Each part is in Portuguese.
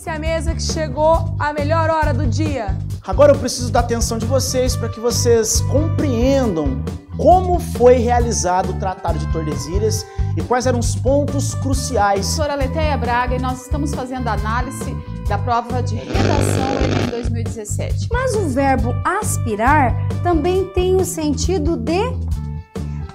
Sente-se à mesa que chegou a melhor hora do dia. Agora eu preciso da atenção de vocês para que vocês compreendam como foi realizado o Tratado de Tordesilhas e quais eram os pontos cruciais. Professora Leteia Braga, e nós estamos fazendo a análise da prova de redação em 2017. Mas o verbo aspirar também tem o sentido de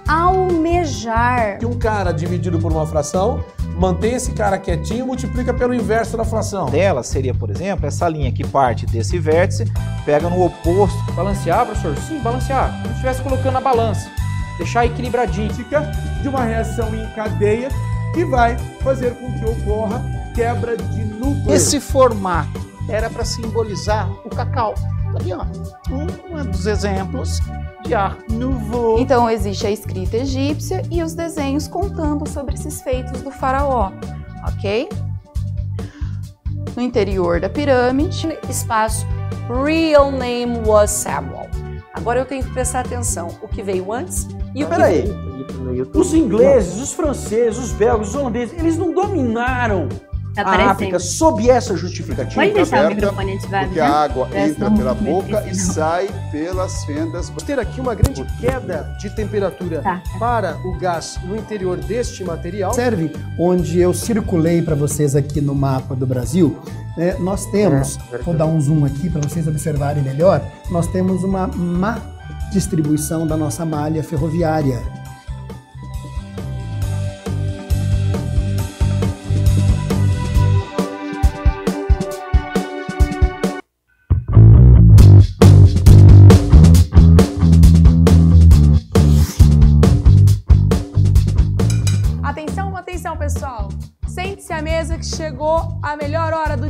almejar. Que um cara dividido por uma fração mantém esse cara quietinho e multiplica pelo inverso da inflação. Dela seria, por exemplo, essa linha que parte desse vértice, pega no oposto. Balancear, professor? Sim, balancear. Como se estivesse colocando a balança. Deixar equilibradinho. De uma reação em cadeia que vai fazer com que ocorra quebra de núcleo. Esse formato era para simbolizar o cacau. Tá Aqui, ó, um, um dos exemplos no voo. Então existe a escrita egípcia e os desenhos contando sobre esses feitos do faraó, ok? No interior da pirâmide, espaço Real name was Samuel. Agora eu tenho que prestar atenção o que veio antes e o Peraí. que veio. Os ingleses, os franceses, os belgas, os holandeses, eles não dominaram Tá a ah, África, sob essa justificativa, Pode tá deixar aberta, o microfone ativado, porque né? a água Parece entra pela boca e não. sai pelas fendas. Vamos ter aqui uma grande queda de temperatura tá. para o gás no interior deste material. Serve onde eu circulei para vocês aqui no mapa do Brasil. É, nós temos, é, vou dar um zoom aqui para vocês observarem melhor, nós temos uma má distribuição da nossa malha ferroviária.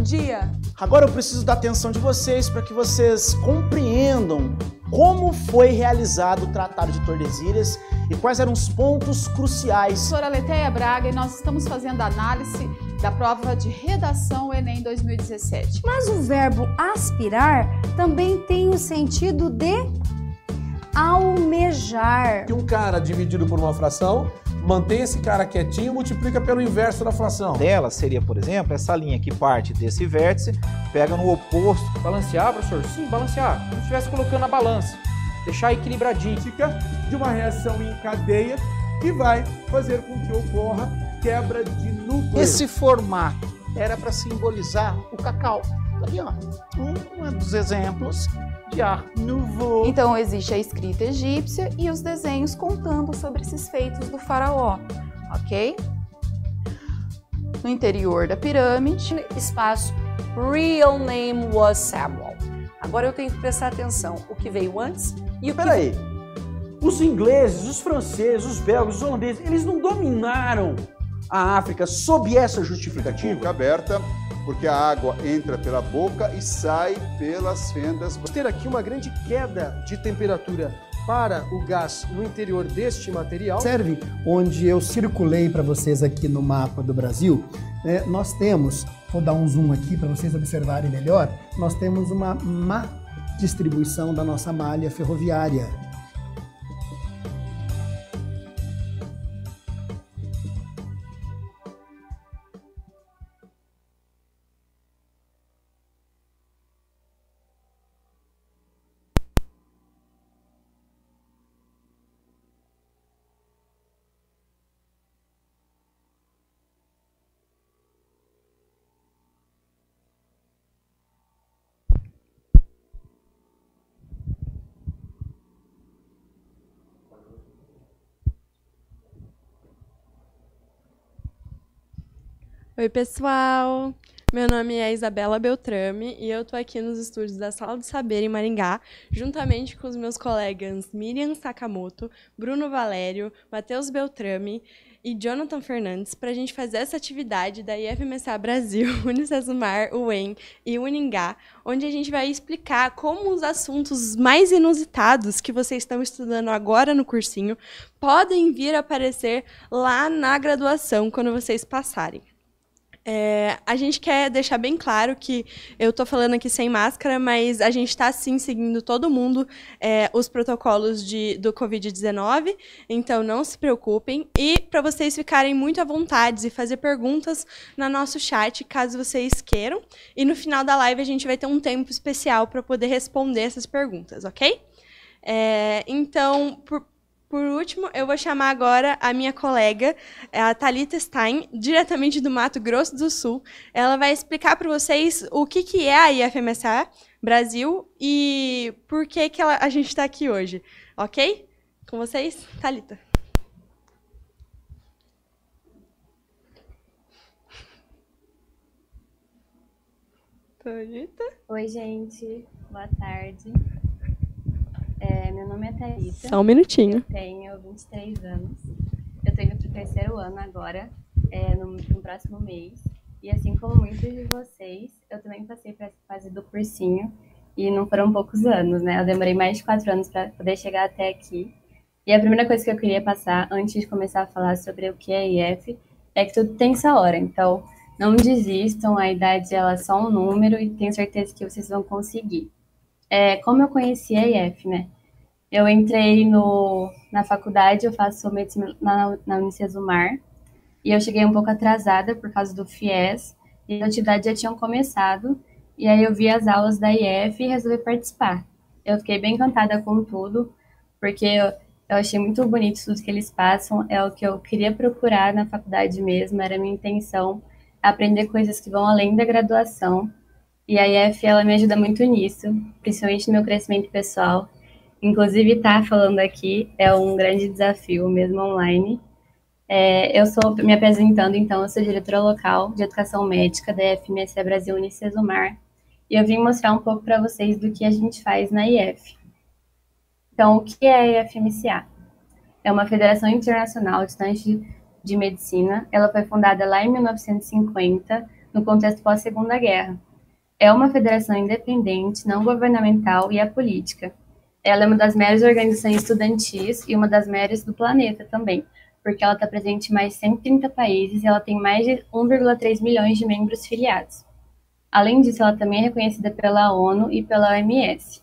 dia. Agora eu preciso da atenção de vocês para que vocês compreendam como foi realizado o Tratado de Tordesilhas e quais eram os pontos cruciais. a Leteia Braga, e nós estamos fazendo a análise da prova de redação Enem 2017. Mas o verbo aspirar também tem o sentido de almejar. Que um cara dividido por uma fração mantém esse cara quietinho e multiplica pelo inverso da fração. Dela seria, por exemplo, essa linha que parte desse vértice, pega no oposto. Balancear, professor? Sim, balancear. Como se estivesse colocando a balança. Deixar equilibradinho. De uma reação em cadeia que vai fazer com que ocorra quebra de núcleo. Esse formato era para simbolizar o cacau. Tá Aqui, ó, um, um dos exemplos de nouveau. Então existe a escrita egípcia e os desenhos contando sobre esses feitos do faraó, ok? No interior da pirâmide, espaço Real Name was Samuel. Agora eu tenho que prestar atenção o que veio antes e o que... Peraí, os ingleses, os franceses, os belgas, os holandeses, eles não dominaram à África sob essa justificativa? Boca aberta, porque a água entra pela boca e sai pelas fendas. Vamos ter aqui uma grande queda de temperatura para o gás no interior deste material. Serve onde eu circulei para vocês aqui no mapa do Brasil. É, nós temos, vou dar um zoom aqui para vocês observarem melhor, nós temos uma má distribuição da nossa malha ferroviária. Oi, pessoal! Meu nome é Isabela Beltrame e eu estou aqui nos estúdios da Sala do Saber em Maringá, juntamente com os meus colegas Miriam Sakamoto, Bruno Valério, Matheus Beltrame e Jonathan Fernandes para a gente fazer essa atividade da IFMSA Brasil, Unicesumar, UEM e Uningá, onde a gente vai explicar como os assuntos mais inusitados que vocês estão estudando agora no cursinho podem vir aparecer lá na graduação quando vocês passarem. É, a gente quer deixar bem claro que eu estou falando aqui sem máscara, mas a gente está sim seguindo todo mundo é, os protocolos de, do Covid-19, então não se preocupem. E para vocês ficarem muito à vontade e fazer perguntas no nosso chat, caso vocês queiram. E no final da live a gente vai ter um tempo especial para poder responder essas perguntas, ok? É, então, por, por último, eu vou chamar agora a minha colega, é a Thalita Stein, diretamente do Mato Grosso do Sul. Ela vai explicar para vocês o que, que é a IFMSA Brasil e por que, que ela, a gente está aqui hoje. Ok? Com vocês, Thalita. Thalita? Oi, gente. Boa tarde. É, meu nome é Thalita. Só um minutinho. Eu tenho 23 anos. Eu tô indo terceiro ano agora, é, no, no, próximo mês. E assim como muitos de vocês, eu também passei para essa fase do cursinho. E não foram poucos anos, né? Eu demorei mais de quatro anos para poder chegar até aqui. E a primeira coisa que eu queria passar, antes de começar a falar sobre o que é IF, é que tudo tem essa hora. Então, não desistam, a idade ela é só um número e tenho certeza que vocês vão conseguir é, como eu conheci a IF, né? Eu entrei no, na faculdade, eu faço medicina na, na Unicesumar, e eu cheguei um pouco atrasada por causa do FIES, e a atividade já tinham começado, e aí eu vi as aulas da IF e resolvi participar. Eu fiquei bem encantada com tudo, porque eu, eu achei muito bonito tudo que eles passam, é o que eu queria procurar na faculdade mesmo, era a minha intenção, aprender coisas que vão além da graduação, e a IF ela me ajuda muito nisso, principalmente no meu crescimento pessoal. Inclusive, estar tá falando aqui é um grande desafio, mesmo online. É, eu sou, me apresentando, então, eu sou diretora local de educação médica da FMC Brasil Unicesumar. E eu vim mostrar um pouco para vocês do que a gente faz na IF. Então, o que é a IFMCA? É uma federação internacional de estudantes de medicina. Ela foi fundada lá em 1950, no contexto pós-segunda guerra é uma federação independente, não governamental e apolítica. É ela é uma das melhores organizações estudantis e uma das melhores do planeta também, porque ela está presente em mais de 130 países e ela tem mais de 1,3 milhões de membros filiados. Além disso, ela também é reconhecida pela ONU e pela OMS.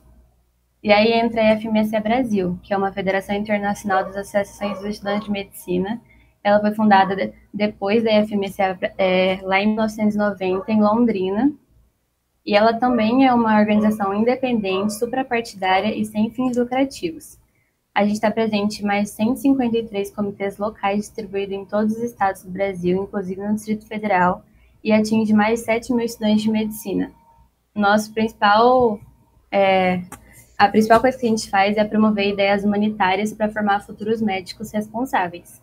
E aí entra a FMS Brasil, que é uma federação internacional das associações dos estudantes de medicina. Ela foi fundada depois da FMC é, lá em 1990 em Londrina e ela também é uma organização independente, suprapartidária e sem fins lucrativos. A gente está presente em mais 153 comitês locais distribuídos em todos os estados do Brasil, inclusive no Distrito Federal, e atinge mais 7 mil estudantes de medicina. Nosso principal, é, a principal coisa que a gente faz é promover ideias humanitárias para formar futuros médicos responsáveis.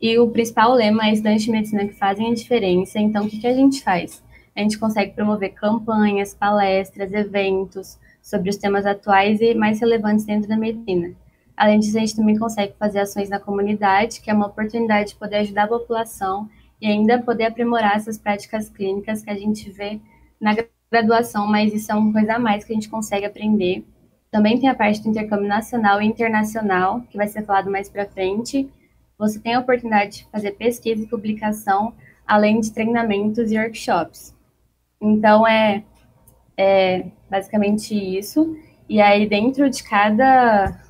E o principal lema é estudantes de medicina que fazem a diferença. Então, o que, que a gente faz? a gente consegue promover campanhas, palestras, eventos sobre os temas atuais e mais relevantes dentro da medicina. Além disso, a gente também consegue fazer ações na comunidade, que é uma oportunidade de poder ajudar a população e ainda poder aprimorar essas práticas clínicas que a gente vê na graduação, mas isso é uma coisa a mais que a gente consegue aprender. Também tem a parte do intercâmbio nacional e internacional, que vai ser falado mais para frente. Você tem a oportunidade de fazer pesquisa e publicação, além de treinamentos e workshops. Então, é, é basicamente isso. E aí, dentro de cada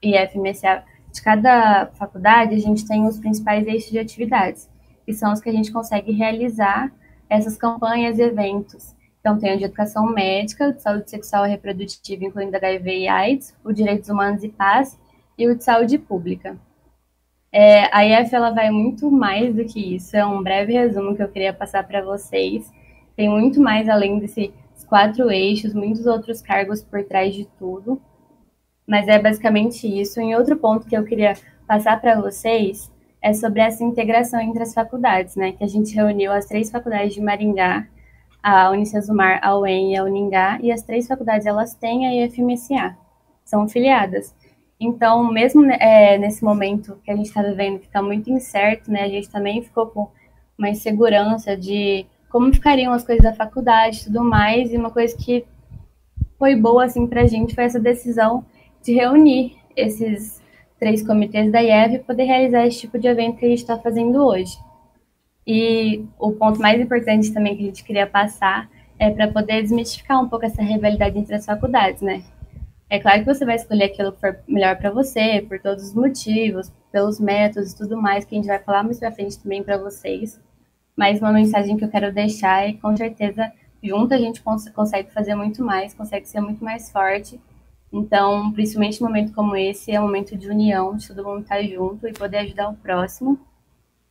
IFMSA, de cada faculdade, a gente tem os principais eixos de atividades, que são os que a gente consegue realizar essas campanhas e eventos. Então, tem o de educação médica, de saúde sexual e reprodutiva, incluindo HIV e AIDS, o direitos humanos e paz, e o de saúde pública. É, a IF ela vai muito mais do que isso, é um breve resumo que eu queria passar para vocês, tem muito mais além desses quatro eixos, muitos outros cargos por trás de tudo. Mas é basicamente isso. E outro ponto que eu queria passar para vocês é sobre essa integração entre as faculdades, né? Que a gente reuniu as três faculdades de Maringá, a Unicesumar, a UEM e a Uningá, e as três faculdades elas têm a IFMSA, são filiadas. Então, mesmo né, é, nesse momento que a gente está vivendo, que está muito incerto, né? A gente também ficou com uma insegurança de como ficariam as coisas da faculdade e tudo mais. E uma coisa que foi boa assim para a gente foi essa decisão de reunir esses três comitês da IEV e poder realizar esse tipo de evento que a gente está fazendo hoje. E o ponto mais importante também que a gente queria passar é para poder desmistificar um pouco essa rivalidade entre as faculdades, né? É claro que você vai escolher aquilo que for melhor para você, por todos os motivos, pelos métodos e tudo mais que a gente vai falar mais para frente também para vocês mas uma mensagem que eu quero deixar é com certeza junto a gente cons consegue fazer muito mais, consegue ser muito mais forte. Então, principalmente um momento como esse, é um momento de união, de todo mundo estar junto e poder ajudar o próximo.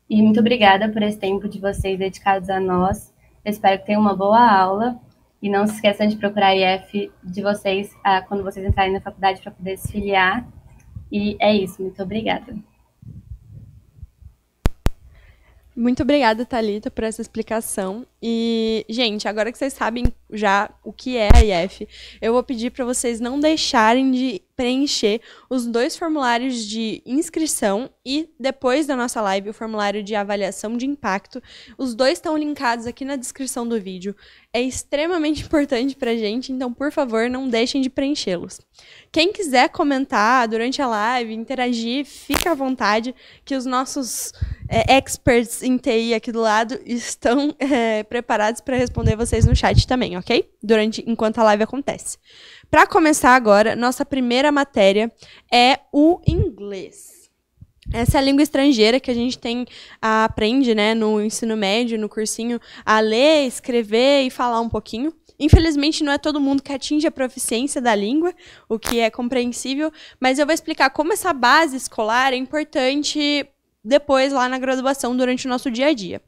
E muito obrigada por esse tempo de vocês dedicados a nós. Eu espero que tenham uma boa aula e não se esqueçam de procurar a IF de vocês ah, quando vocês entrarem na faculdade para poder se filiar. E é isso, muito obrigada. Muito obrigada, Talita, por essa explicação. E, gente, agora que vocês sabem já o que é a IF, eu vou pedir para vocês não deixarem de preencher os dois formulários de inscrição e depois da nossa live o formulário de avaliação de impacto. Os dois estão linkados aqui na descrição do vídeo. É extremamente importante a gente, então por favor, não deixem de preenchê-los. Quem quiser comentar durante a live, interagir, fica à vontade que os nossos é, experts em TI aqui do lado estão é, preparados para responder vocês no chat também, ok? Durante enquanto a live acontece. Para começar agora, nossa primeira matéria é o inglês. Essa é a língua estrangeira que a gente tem a, aprende, né, no ensino médio, no cursinho, a ler, escrever e falar um pouquinho. Infelizmente, não é todo mundo que atinge a proficiência da língua, o que é compreensível, mas eu vou explicar como essa base escolar é importante depois lá na graduação, durante o nosso dia a dia.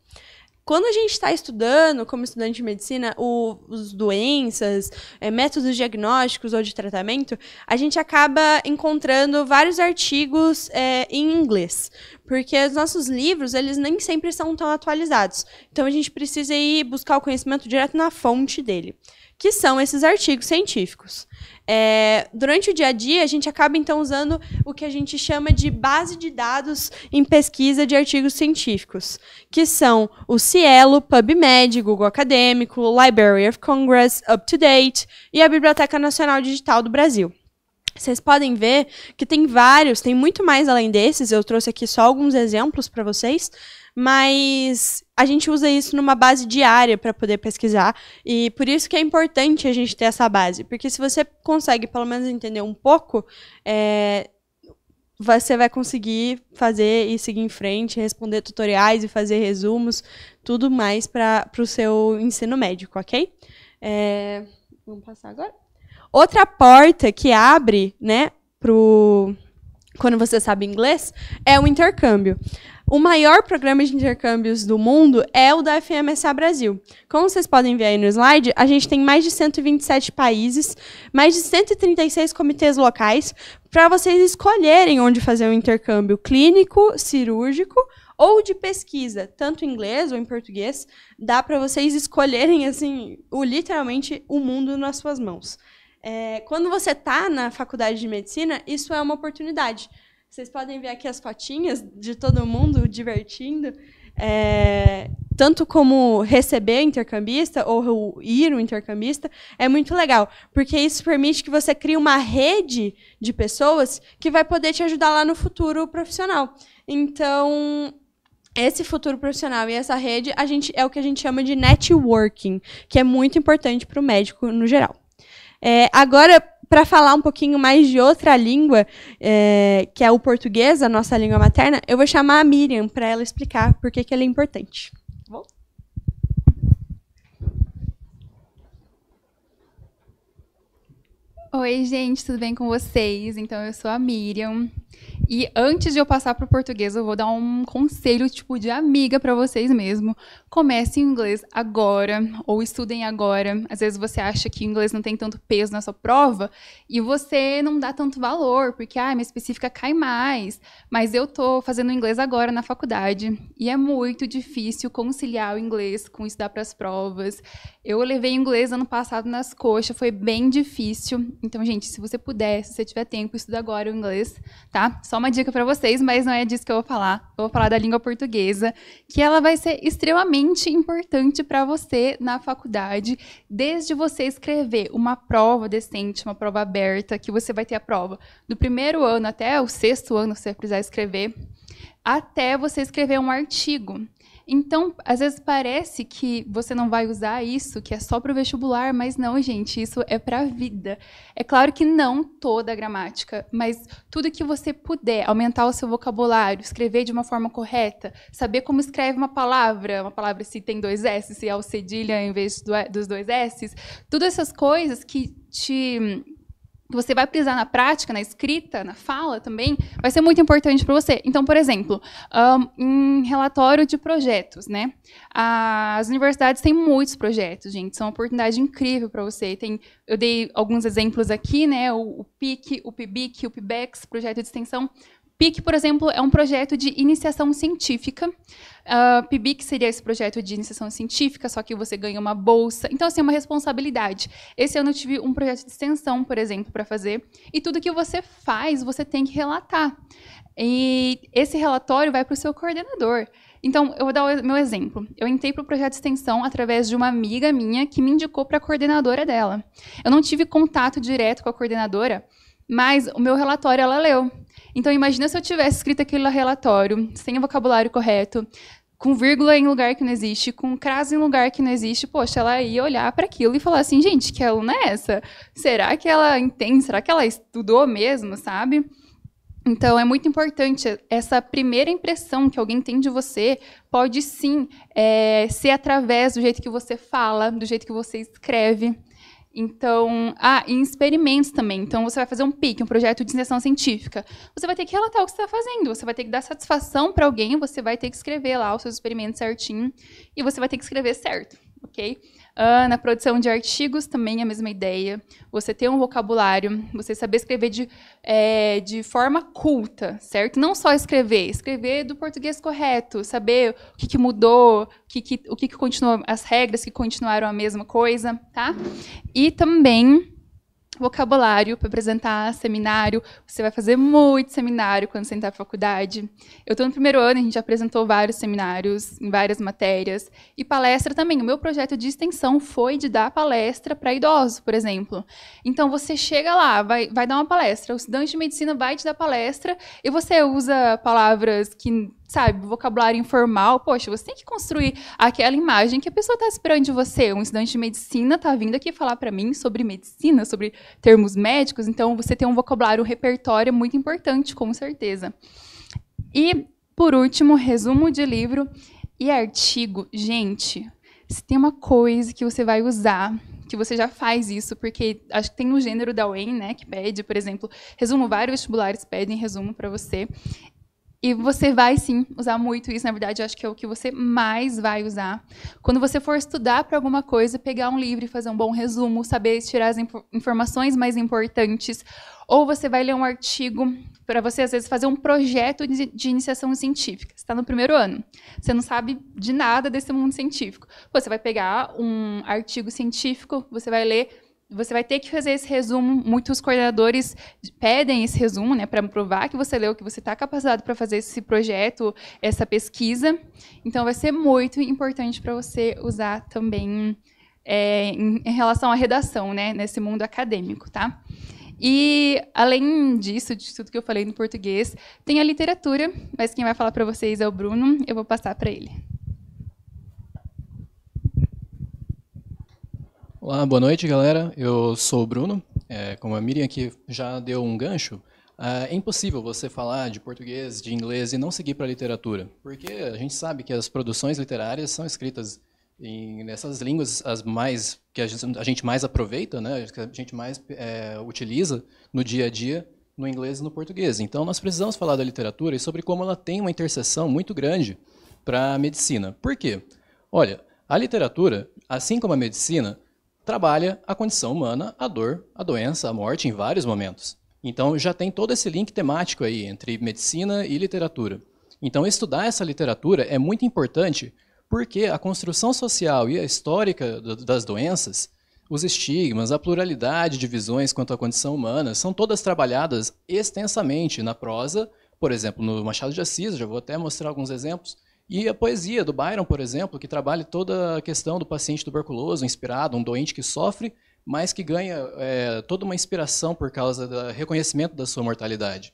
Quando a gente está estudando, como estudante de medicina, o, os doenças, é, métodos diagnósticos ou de tratamento, a gente acaba encontrando vários artigos é, em inglês, porque os nossos livros, eles nem sempre são tão atualizados. Então, a gente precisa ir buscar o conhecimento direto na fonte dele, que são esses artigos científicos. É, durante o dia a dia, a gente acaba então usando o que a gente chama de base de dados em pesquisa de artigos científicos, que são o Cielo, PubMed, Google Acadêmico, Library of Congress, UpToDate e a Biblioteca Nacional Digital do Brasil. Vocês podem ver que tem vários, tem muito mais além desses, eu trouxe aqui só alguns exemplos para vocês, mas a gente usa isso numa base diária para poder pesquisar e por isso que é importante a gente ter essa base, porque se você consegue pelo menos entender um pouco, é, você vai conseguir fazer e seguir em frente, responder tutoriais e fazer resumos, tudo mais para o seu ensino médico, ok? É, vamos passar agora. Outra porta que abre, né, pro quando você sabe inglês, é o intercâmbio. O maior programa de intercâmbios do mundo é o da FMSA Brasil. Como vocês podem ver aí no slide, a gente tem mais de 127 países, mais de 136 comitês locais, para vocês escolherem onde fazer o um intercâmbio clínico, cirúrgico ou de pesquisa, tanto em inglês ou em português, dá para vocês escolherem assim, o, literalmente o mundo nas suas mãos. É, quando você está na faculdade de medicina, isso é uma oportunidade vocês podem ver aqui as fotinhas de todo mundo divertindo. É, tanto como receber intercambista ou ir um intercambista, é muito legal, porque isso permite que você crie uma rede de pessoas que vai poder te ajudar lá no futuro profissional. Então, esse futuro profissional e essa rede, a gente é o que a gente chama de networking, que é muito importante para o médico no geral. É, agora, para falar um pouquinho mais de outra língua, é, que é o português, a nossa língua materna, eu vou chamar a Miriam para ela explicar por que, que ela é importante. Oi, gente, tudo bem com vocês? Então, eu sou a Miriam. E antes de eu passar para o português, eu vou dar um conselho tipo de amiga para vocês mesmo. Comecem o inglês agora ou estudem agora. Às vezes você acha que o inglês não tem tanto peso na sua prova e você não dá tanto valor, porque ah, minha específica cai mais. Mas eu tô fazendo inglês agora na faculdade e é muito difícil conciliar o inglês com estudar para as provas. Eu levei inglês ano passado nas coxas, foi bem difícil. Então, gente, se você puder, se você tiver tempo, estuda agora o inglês, tá? Só uma dica para vocês, mas não é disso que eu vou falar. Eu vou falar da língua portuguesa, que ela vai ser extremamente importante para você na faculdade, desde você escrever uma prova decente, uma prova aberta, que você vai ter a prova do primeiro ano até o sexto ano, se você precisar escrever, até você escrever um artigo. Então, às vezes parece que você não vai usar isso, que é só para o vestibular, mas não, gente, isso é para a vida. É claro que não toda a gramática, mas tudo que você puder aumentar o seu vocabulário, escrever de uma forma correta, saber como escreve uma palavra, uma palavra se tem dois S, se é o cedilha em vez do, dos dois S, todas essas coisas que te que você vai precisar na prática, na escrita, na fala também, vai ser muito importante para você. Então, por exemplo, um, em relatório de projetos, né? As universidades têm muitos projetos, gente. São uma oportunidade incrível para você. Tem, eu dei alguns exemplos aqui, né? O, o PIC, o PIBIC, o PIBEX, projeto de extensão. PIC, por exemplo, é um projeto de iniciação científica. Uh, ah, PIBIC seria esse projeto de iniciação científica, só que você ganha uma bolsa. Então, assim, é uma responsabilidade. Esse ano eu tive um projeto de extensão, por exemplo, para fazer. E tudo que você faz, você tem que relatar. E esse relatório vai para o seu coordenador. Então, eu vou dar o meu exemplo. Eu entrei para o projeto de extensão através de uma amiga minha que me indicou para a coordenadora dela. Eu não tive contato direto com a coordenadora, mas o meu relatório ela leu. Então, imagina se eu tivesse escrito aquele relatório sem o vocabulário correto, com vírgula em lugar que não existe, com crase em lugar que não existe, poxa, ela ia olhar para aquilo e falar assim, gente, que aluna é essa? Será que ela entende? Será que ela estudou mesmo, sabe? Então, é muito importante essa primeira impressão que alguém tem de você, pode sim é, ser através do jeito que você fala, do jeito que você escreve. Então, ah, em experimentos também. Então, você vai fazer um PIC, um projeto de iniciação científica. Você vai ter que relatar o que você está fazendo, você vai ter que dar satisfação para alguém, você vai ter que escrever lá os seus experimentos certinho e você vai ter que escrever certo, ok? Uh, na produção de artigos, também é a mesma ideia. Você ter um vocabulário, você saber escrever de, é, de forma culta, certo? Não só escrever, escrever do português correto, saber o que, que mudou, o que, que, o que, que continuou, as regras que continuaram a mesma coisa, tá? E também vocabulário para apresentar seminário. Você vai fazer muito seminário quando você entrar na faculdade. Eu estou no primeiro ano, a gente já apresentou vários seminários em várias matérias. E palestra também. O meu projeto de extensão foi de dar palestra para idosos, por exemplo. Então, você chega lá, vai, vai dar uma palestra. O estudante de medicina vai te dar palestra e você usa palavras que sabe, vocabulário informal, poxa, você tem que construir aquela imagem que a pessoa está esperando de você. Um estudante de medicina está vindo aqui falar para mim sobre medicina, sobre termos médicos, então você tem um vocabulário, um repertório muito importante, com certeza. E, por último, resumo de livro e artigo. Gente, se tem uma coisa que você vai usar que você já faz isso, porque acho que tem no gênero da UEM, né, que pede, por exemplo, resumo, vários vestibulares pedem resumo para você. E você vai sim usar muito isso, na verdade, eu acho que é o que você mais vai usar. Quando você for estudar para alguma coisa, pegar um livro e fazer um bom resumo, saber tirar as inf informações mais importantes, ou você vai ler um artigo para você, às vezes, fazer um projeto de, de iniciação científica. Você está no primeiro ano, você não sabe de nada desse mundo científico. Você vai pegar um artigo científico, você vai ler você vai ter que fazer esse resumo. Muitos coordenadores pedem esse resumo, né, para provar que você leu, que você está capacitado para fazer esse projeto, essa pesquisa. Então, vai ser muito importante para você usar também é, em, em, relação à redação, né, nesse mundo acadêmico, tá? E além disso, de tudo que eu falei no português, tem a literatura, mas quem vai falar para vocês é o Bruno. Eu vou passar para ele. Olá, boa noite, galera. Eu sou o Bruno. É, como a Miriam aqui já deu um gancho, é impossível você falar de português, de inglês e não seguir para a literatura, porque a gente sabe que as produções literárias são escritas em, nessas línguas as mais que a gente, a gente mais aproveita, né? Que a gente mais é, utiliza no dia a dia, no inglês e no português. Então, nós precisamos falar da literatura e sobre como ela tem uma interseção muito grande para a medicina. Por quê? Olha, a literatura, assim como a medicina, trabalha a condição humana, a dor, a doença, a morte em vários momentos. Então já tem todo esse link temático aí entre medicina e literatura. Então estudar essa literatura é muito importante porque a construção social e a histórica das doenças, os estigmas, a pluralidade de visões quanto à condição humana são todas trabalhadas extensamente na prosa, por exemplo, no Machado de Assis, já vou até mostrar alguns exemplos, e a poesia do Byron, por exemplo, que trabalha toda a questão do paciente tuberculoso, inspirado, um doente que sofre, mas que ganha é, toda uma inspiração por causa do reconhecimento da sua mortalidade.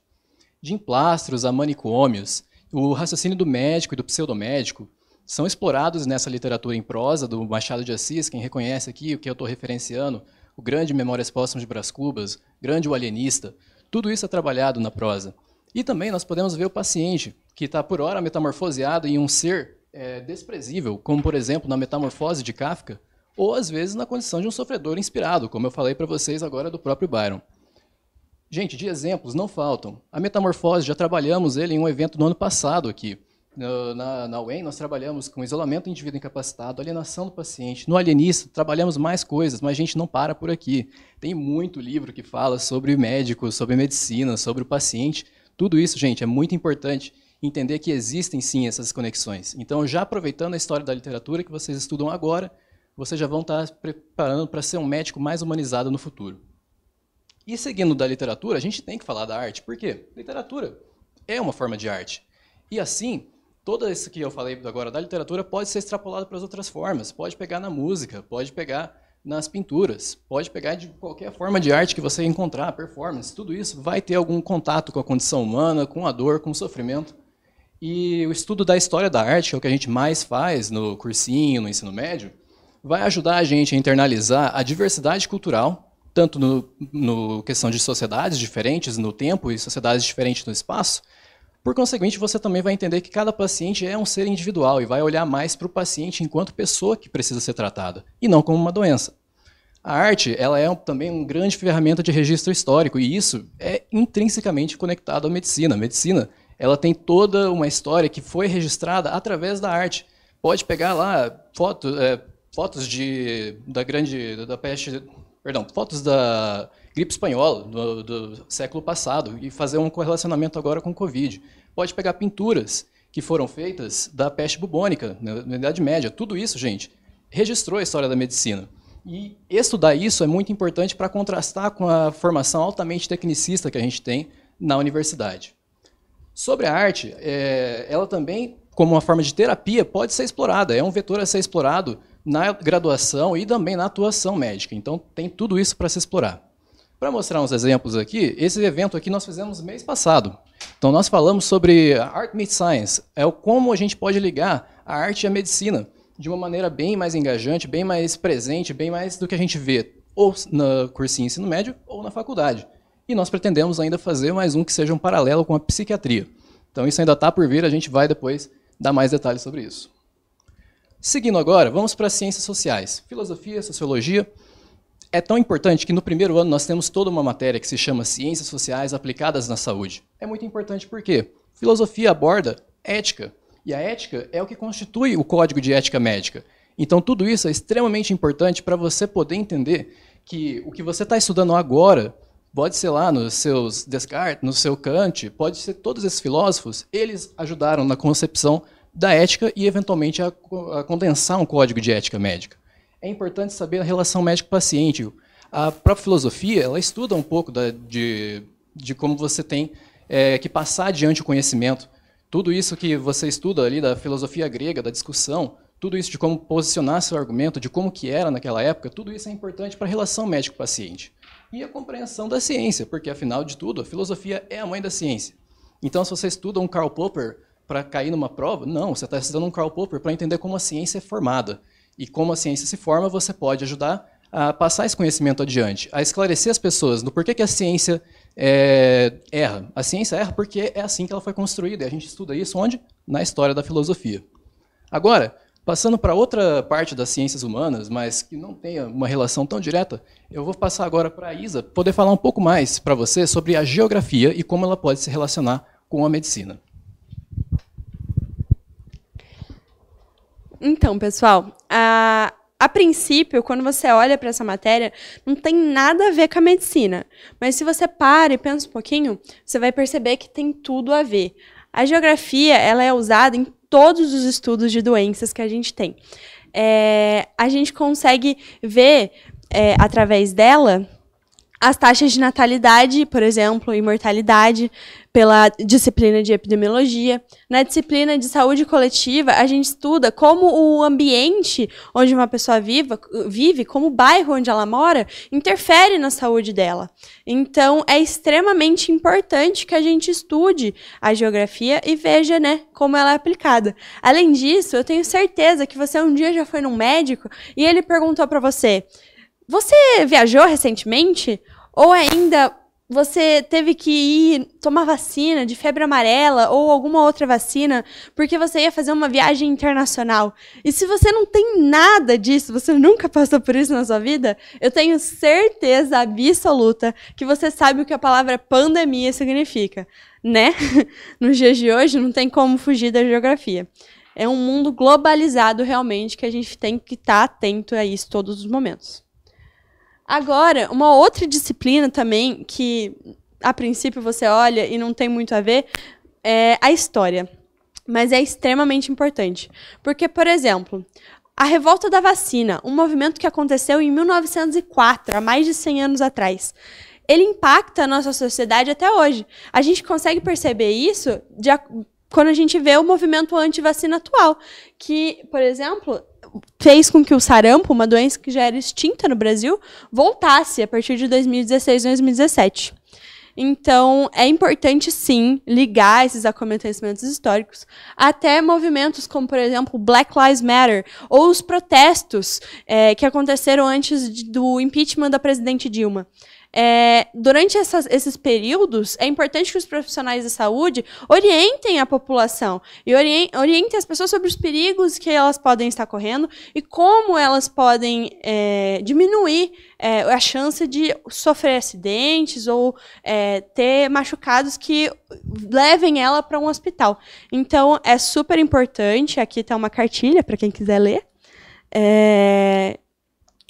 De emplastros a manicômios, o raciocínio do médico e do pseudomédico são explorados nessa literatura em prosa do Machado de Assis, quem reconhece aqui o que eu estou referenciando, o grande Memórias Póstumas de Brás Cubas, grande O Alienista, tudo isso é trabalhado na prosa. E também nós podemos ver o paciente, que está por hora metamorfoseado em um ser é, desprezível, como por exemplo na metamorfose de Kafka, ou às vezes na condição de um sofredor inspirado, como eu falei para vocês agora do próprio Byron. Gente, de exemplos não faltam. A metamorfose, já trabalhamos ele em um evento no ano passado aqui. na, na UEM, nós trabalhamos com isolamento do indivíduo incapacitado, alienação do paciente. No alienista, trabalhamos mais coisas, mas a gente não para por aqui. Tem muito livro que fala sobre médicos, sobre medicina, sobre o paciente. Tudo isso, gente, é muito importante entender que existem sim essas conexões. Então, já aproveitando a história da literatura que vocês estudam agora, vocês já vão estar preparando para ser um médico mais humanizado no futuro. E seguindo da literatura, a gente tem que falar da arte, porque literatura é uma forma de arte. E assim, todo isso que eu falei agora da literatura pode ser extrapolado para as outras formas. Pode pegar na música, pode pegar nas pinturas, pode pegar de qualquer forma de arte que você encontrar, performance, tudo isso vai ter algum contato com a condição humana, com a dor, com o sofrimento. E o estudo da história da arte, que é o que a gente mais faz no cursinho, no ensino médio, vai ajudar a gente a internalizar a diversidade cultural, tanto no, no questão de sociedades diferentes no tempo e sociedades diferentes no espaço. Por conseguinte, você também vai entender que cada paciente é um ser individual e vai olhar mais para o paciente enquanto pessoa que precisa ser tratada, e não como uma doença. A arte ela é também uma grande ferramenta de registro histórico, e isso é intrinsecamente conectado à medicina. A medicina ela tem toda uma história que foi registrada através da arte. Pode pegar lá foto, é, fotos de, da grande da peste, perdão, fotos da gripe espanhola do, do século passado e fazer um correlacionamento agora com o Covid. Pode pegar pinturas que foram feitas da peste bubônica né, na Idade Média. Tudo isso, gente, registrou a história da medicina. E estudar isso é muito importante para contrastar com a formação altamente tecnicista que a gente tem na universidade. Sobre a arte, é, ela também, como uma forma de terapia, pode ser explorada, é um vetor a ser explorado na graduação e também na atuação médica. Então, tem tudo isso para se explorar. Para mostrar uns exemplos aqui, esse evento aqui nós fizemos mês passado. Então, nós falamos sobre Art Meets Science, é o como a gente pode ligar a arte e a medicina de uma maneira bem mais engajante, bem mais presente, bem mais do que a gente vê ou no cursinho ensino médio ou na faculdade. E nós pretendemos ainda fazer mais um que seja um paralelo com a psiquiatria. Então isso ainda está por vir, a gente vai depois dar mais detalhes sobre isso. Seguindo agora, vamos para as ciências sociais. Filosofia, sociologia. É tão importante que no primeiro ano nós temos toda uma matéria que se chama Ciências Sociais Aplicadas na Saúde. É muito importante porque filosofia aborda ética, e a ética é o que constitui o código de ética médica. Então, tudo isso é extremamente importante para você poder entender que o que você está estudando agora Pode ser lá nos seus Descartes, no seu Kant, pode ser todos esses filósofos, eles ajudaram na concepção da ética e, eventualmente, a, a condensar um código de ética médica. É importante saber a relação médico-paciente. A própria filosofia ela estuda um pouco da, de, de como você tem é, que passar adiante o conhecimento. Tudo isso que você estuda ali da filosofia grega, da discussão, tudo isso de como posicionar seu argumento, de como que era naquela época, tudo isso é importante para a relação médico-paciente e a compreensão da ciência, porque afinal de tudo, a filosofia é a mãe da ciência. Então, se você estuda um Karl Popper para cair numa prova, não, você está estudando um Karl Popper para entender como a ciência é formada. E como a ciência se forma, você pode ajudar a passar esse conhecimento adiante, a esclarecer as pessoas do porquê que a ciência é, erra. A ciência erra porque é assim que ela foi construída, e a gente estuda isso onde? Na história da filosofia. Agora, Passando para outra parte das ciências humanas, mas que não tenha uma relação tão direta, eu vou passar agora para a Isa poder falar um pouco mais para você sobre a geografia e como ela pode se relacionar com a medicina. Então, pessoal, a, a princípio, quando você olha para essa matéria, não tem nada a ver com a medicina. Mas se você para e pensa um pouquinho, você vai perceber que tem tudo a ver. A geografia ela é usada em todos os estudos de doenças que a gente tem. É, a gente consegue ver é, através dela as taxas de natalidade, por exemplo, e mortalidade, pela disciplina de epidemiologia. Na disciplina de saúde coletiva, a gente estuda como o ambiente onde uma pessoa viva, vive, como o bairro onde ela mora, interfere na saúde dela. Então, é extremamente importante que a gente estude a geografia e veja né, como ela é aplicada. Além disso, eu tenho certeza que você um dia já foi num médico e ele perguntou para você. Você viajou recentemente? Ou ainda você teve que ir tomar vacina de febre amarela ou alguma outra vacina porque você ia fazer uma viagem internacional. E se você não tem nada disso, você nunca passou por isso na sua vida, eu tenho certeza absoluta que você sabe o que a palavra pandemia significa, né? Nos dias de hoje não tem como fugir da geografia. É um mundo globalizado realmente que a gente tem que estar tá atento a isso todos os momentos. Agora, uma outra disciplina também que a princípio você olha e não tem muito a ver é a história. Mas é extremamente importante. Porque, por exemplo, a revolta da vacina, um movimento que aconteceu em 1904, há mais de 100 anos atrás ele impacta a nossa sociedade até hoje. A gente consegue perceber isso de, quando a gente vê o movimento anti-vacina atual, que, por exemplo, fez com que o sarampo, uma doença que já era extinta no Brasil, voltasse a partir de 2016, 2017. Então, é importante sim ligar esses acontecimentos históricos até movimentos como, por exemplo, Black Lives Matter ou os protestos é, que aconteceram antes de, do impeachment da presidente Dilma. É, durante essas, esses períodos, é importante que os profissionais de saúde orientem a população e orientem as pessoas sobre os perigos que elas podem estar correndo e como elas podem é, diminuir é, a chance de sofrer acidentes ou é, ter machucados que levem ela para um hospital. Então, é super importante. Aqui está uma cartilha para quem quiser ler. É,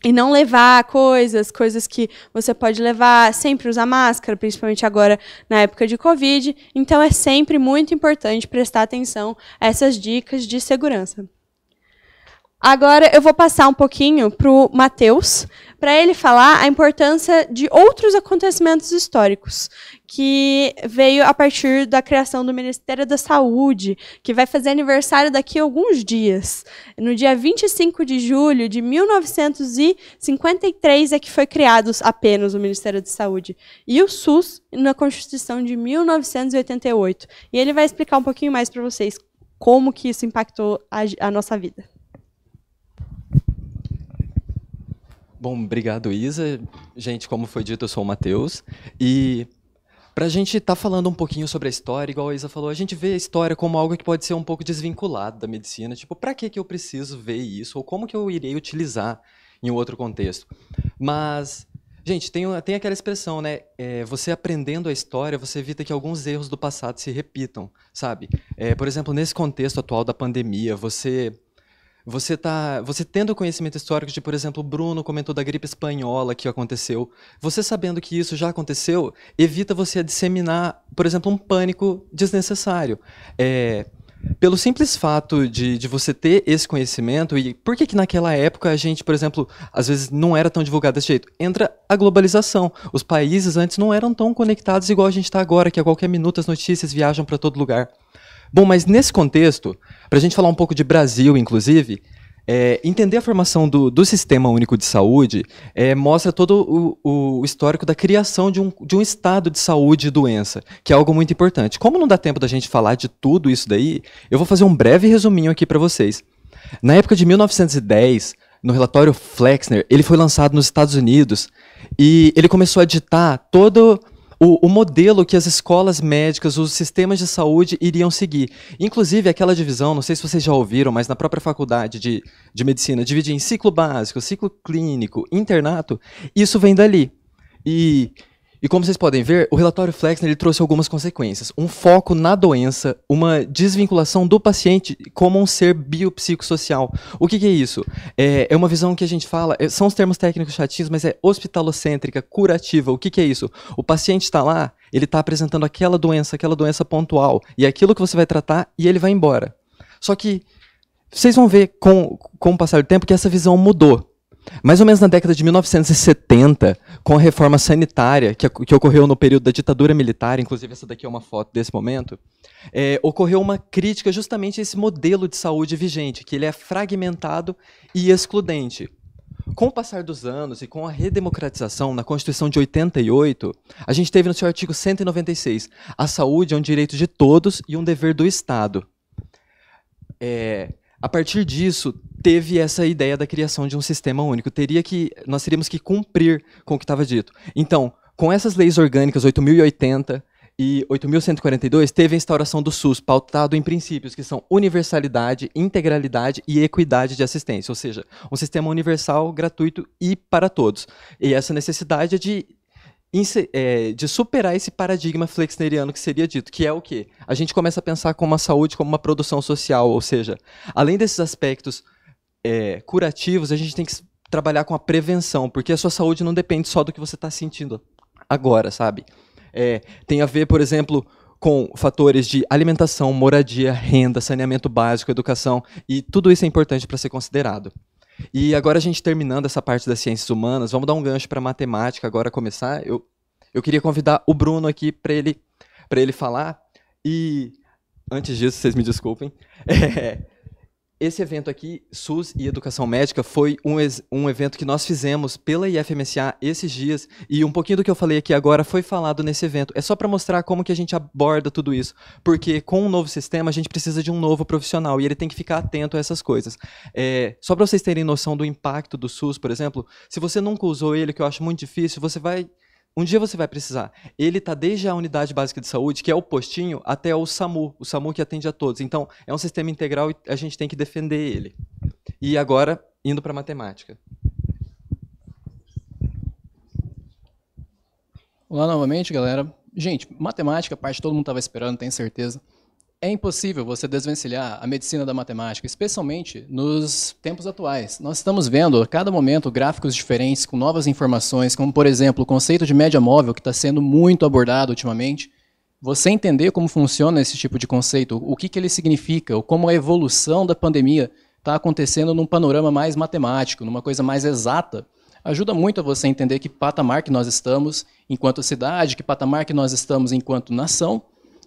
e não levar coisas, coisas que você pode levar, sempre usar máscara, principalmente agora na época de Covid. Então é sempre muito importante prestar atenção a essas dicas de segurança. Agora eu vou passar um pouquinho para o Matheus para ele falar a importância de outros acontecimentos históricos que veio a partir da criação do Ministério da Saúde, que vai fazer aniversário daqui a alguns dias. No dia 25 de julho de 1953 é que foi criado apenas o Ministério da Saúde e o SUS na Constituição de 1988. E ele vai explicar um pouquinho mais para vocês como que isso impactou a, a nossa vida. Bom, obrigado, Isa. Gente, como foi dito, eu sou o Matheus. E para a gente estar tá falando um pouquinho sobre a história, igual a Isa falou, a gente vê a história como algo que pode ser um pouco desvinculado da medicina. Tipo, para que, que eu preciso ver isso? Ou como que eu irei utilizar em outro contexto? Mas, gente, tem, tem aquela expressão, né? É, você aprendendo a história, você evita que alguns erros do passado se repitam, sabe? É, por exemplo, nesse contexto atual da pandemia, você você tá, você tendo conhecimento histórico de, por exemplo, Bruno comentou da gripe espanhola que aconteceu. Você sabendo que isso já aconteceu, evita você disseminar, por exemplo, um pânico desnecessário. É, pelo simples fato de, de você ter esse conhecimento, e por que, que naquela época a gente, por exemplo, às vezes não era tão divulgado desse jeito? Entra a globalização. Os países antes não eram tão conectados igual a gente está agora, que a qualquer minuto as notícias viajam para todo lugar. Bom, mas nesse contexto, para a gente falar um pouco de Brasil, inclusive, é, entender a formação do, do, Sistema Único de Saúde é, mostra todo o, o, histórico da criação de um, de um estado de saúde e doença, que é algo muito importante. Como não dá tempo da gente falar de tudo isso daí, eu vou fazer um breve resuminho aqui para vocês. Na época de 1910, no relatório Flexner, ele foi lançado nos Estados Unidos e ele começou a ditar todo o, o, modelo que as escolas médicas, os sistemas de saúde iriam seguir. Inclusive, aquela divisão, não sei se vocês já ouviram, mas na própria faculdade de, de medicina, dividir em ciclo básico, ciclo clínico, internato, isso vem dali. E e como vocês podem ver, o relatório Flexner ele trouxe algumas consequências. Um foco na doença, uma desvinculação do paciente como um ser biopsicossocial. O que, que é isso? É, é, uma visão que a gente fala, é, são os termos técnicos chatinhos, mas é hospitalocêntrica, curativa. O que, que é isso? O paciente está lá, ele está apresentando aquela doença, aquela doença pontual, e é aquilo que você vai tratar e ele vai embora. Só que vocês vão ver com, com o passar do tempo que essa visão mudou. Mais ou menos na década de 1970, com a reforma sanitária que, que ocorreu no período da ditadura militar, inclusive essa daqui é uma foto desse momento, é, ocorreu uma crítica justamente a esse modelo de saúde vigente, que ele é fragmentado e excludente. Com o passar dos anos e com a redemocratização na Constituição de 88, a gente teve no seu artigo 196, a saúde é um direito de todos e um dever do Estado. É, a partir disso, teve essa ideia da criação de um sistema único. Teria que nós teríamos que cumprir com o que estava dito. Então, com essas leis orgânicas 8080 e 8142 teve a instauração do SUS, pautado em princípios que são universalidade, integralidade e equidade de assistência, ou seja, um sistema universal, gratuito e para todos. E essa necessidade é de é, de superar esse paradigma flexneriano que seria dito, que é o que A gente começa a pensar como a saúde como uma produção social, ou seja, além desses aspectos é, curativos, a gente tem que trabalhar com a prevenção, porque a sua saúde não depende só do que você está sentindo agora, sabe? É, tem a ver, por exemplo, com fatores de alimentação, moradia, renda, saneamento básico, educação, e tudo isso é importante para ser considerado. E agora a gente terminando essa parte das ciências humanas, vamos dar um gancho para matemática agora começar. Eu, eu queria convidar o Bruno aqui para ele para ele falar e antes disso, vocês me desculpem. É, esse evento aqui, SUS e Educação Médica, foi um, um evento que nós fizemos pela IFMSA esses dias e um pouquinho do que eu falei aqui agora foi falado nesse evento. É só para mostrar como que a gente aborda tudo isso, porque com um novo sistema a gente precisa de um novo profissional e ele tem que ficar atento a essas coisas. É, só para vocês terem noção do impacto do SUS, por exemplo, se você nunca usou ele, que eu acho muito difícil, você vai um dia você vai precisar. Ele está desde a unidade básica de saúde, que é o postinho, até o SAMU, o SAMU que atende a todos. Então, é um sistema integral e a gente tem que defender ele. E agora, indo para a matemática. Olá novamente, galera. Gente, matemática, parte todo mundo estava esperando, tenho certeza. É impossível você desvencilhar a medicina da matemática, especialmente nos tempos atuais. Nós estamos vendo a cada momento gráficos diferentes com novas informações, como por exemplo o conceito de média móvel, que está sendo muito abordado ultimamente. Você entender como funciona esse tipo de conceito, o que, que ele significa, ou como a evolução da pandemia está acontecendo num panorama mais matemático, numa coisa mais exata, ajuda muito a você entender que patamar que nós estamos enquanto cidade, que patamar que nós estamos enquanto nação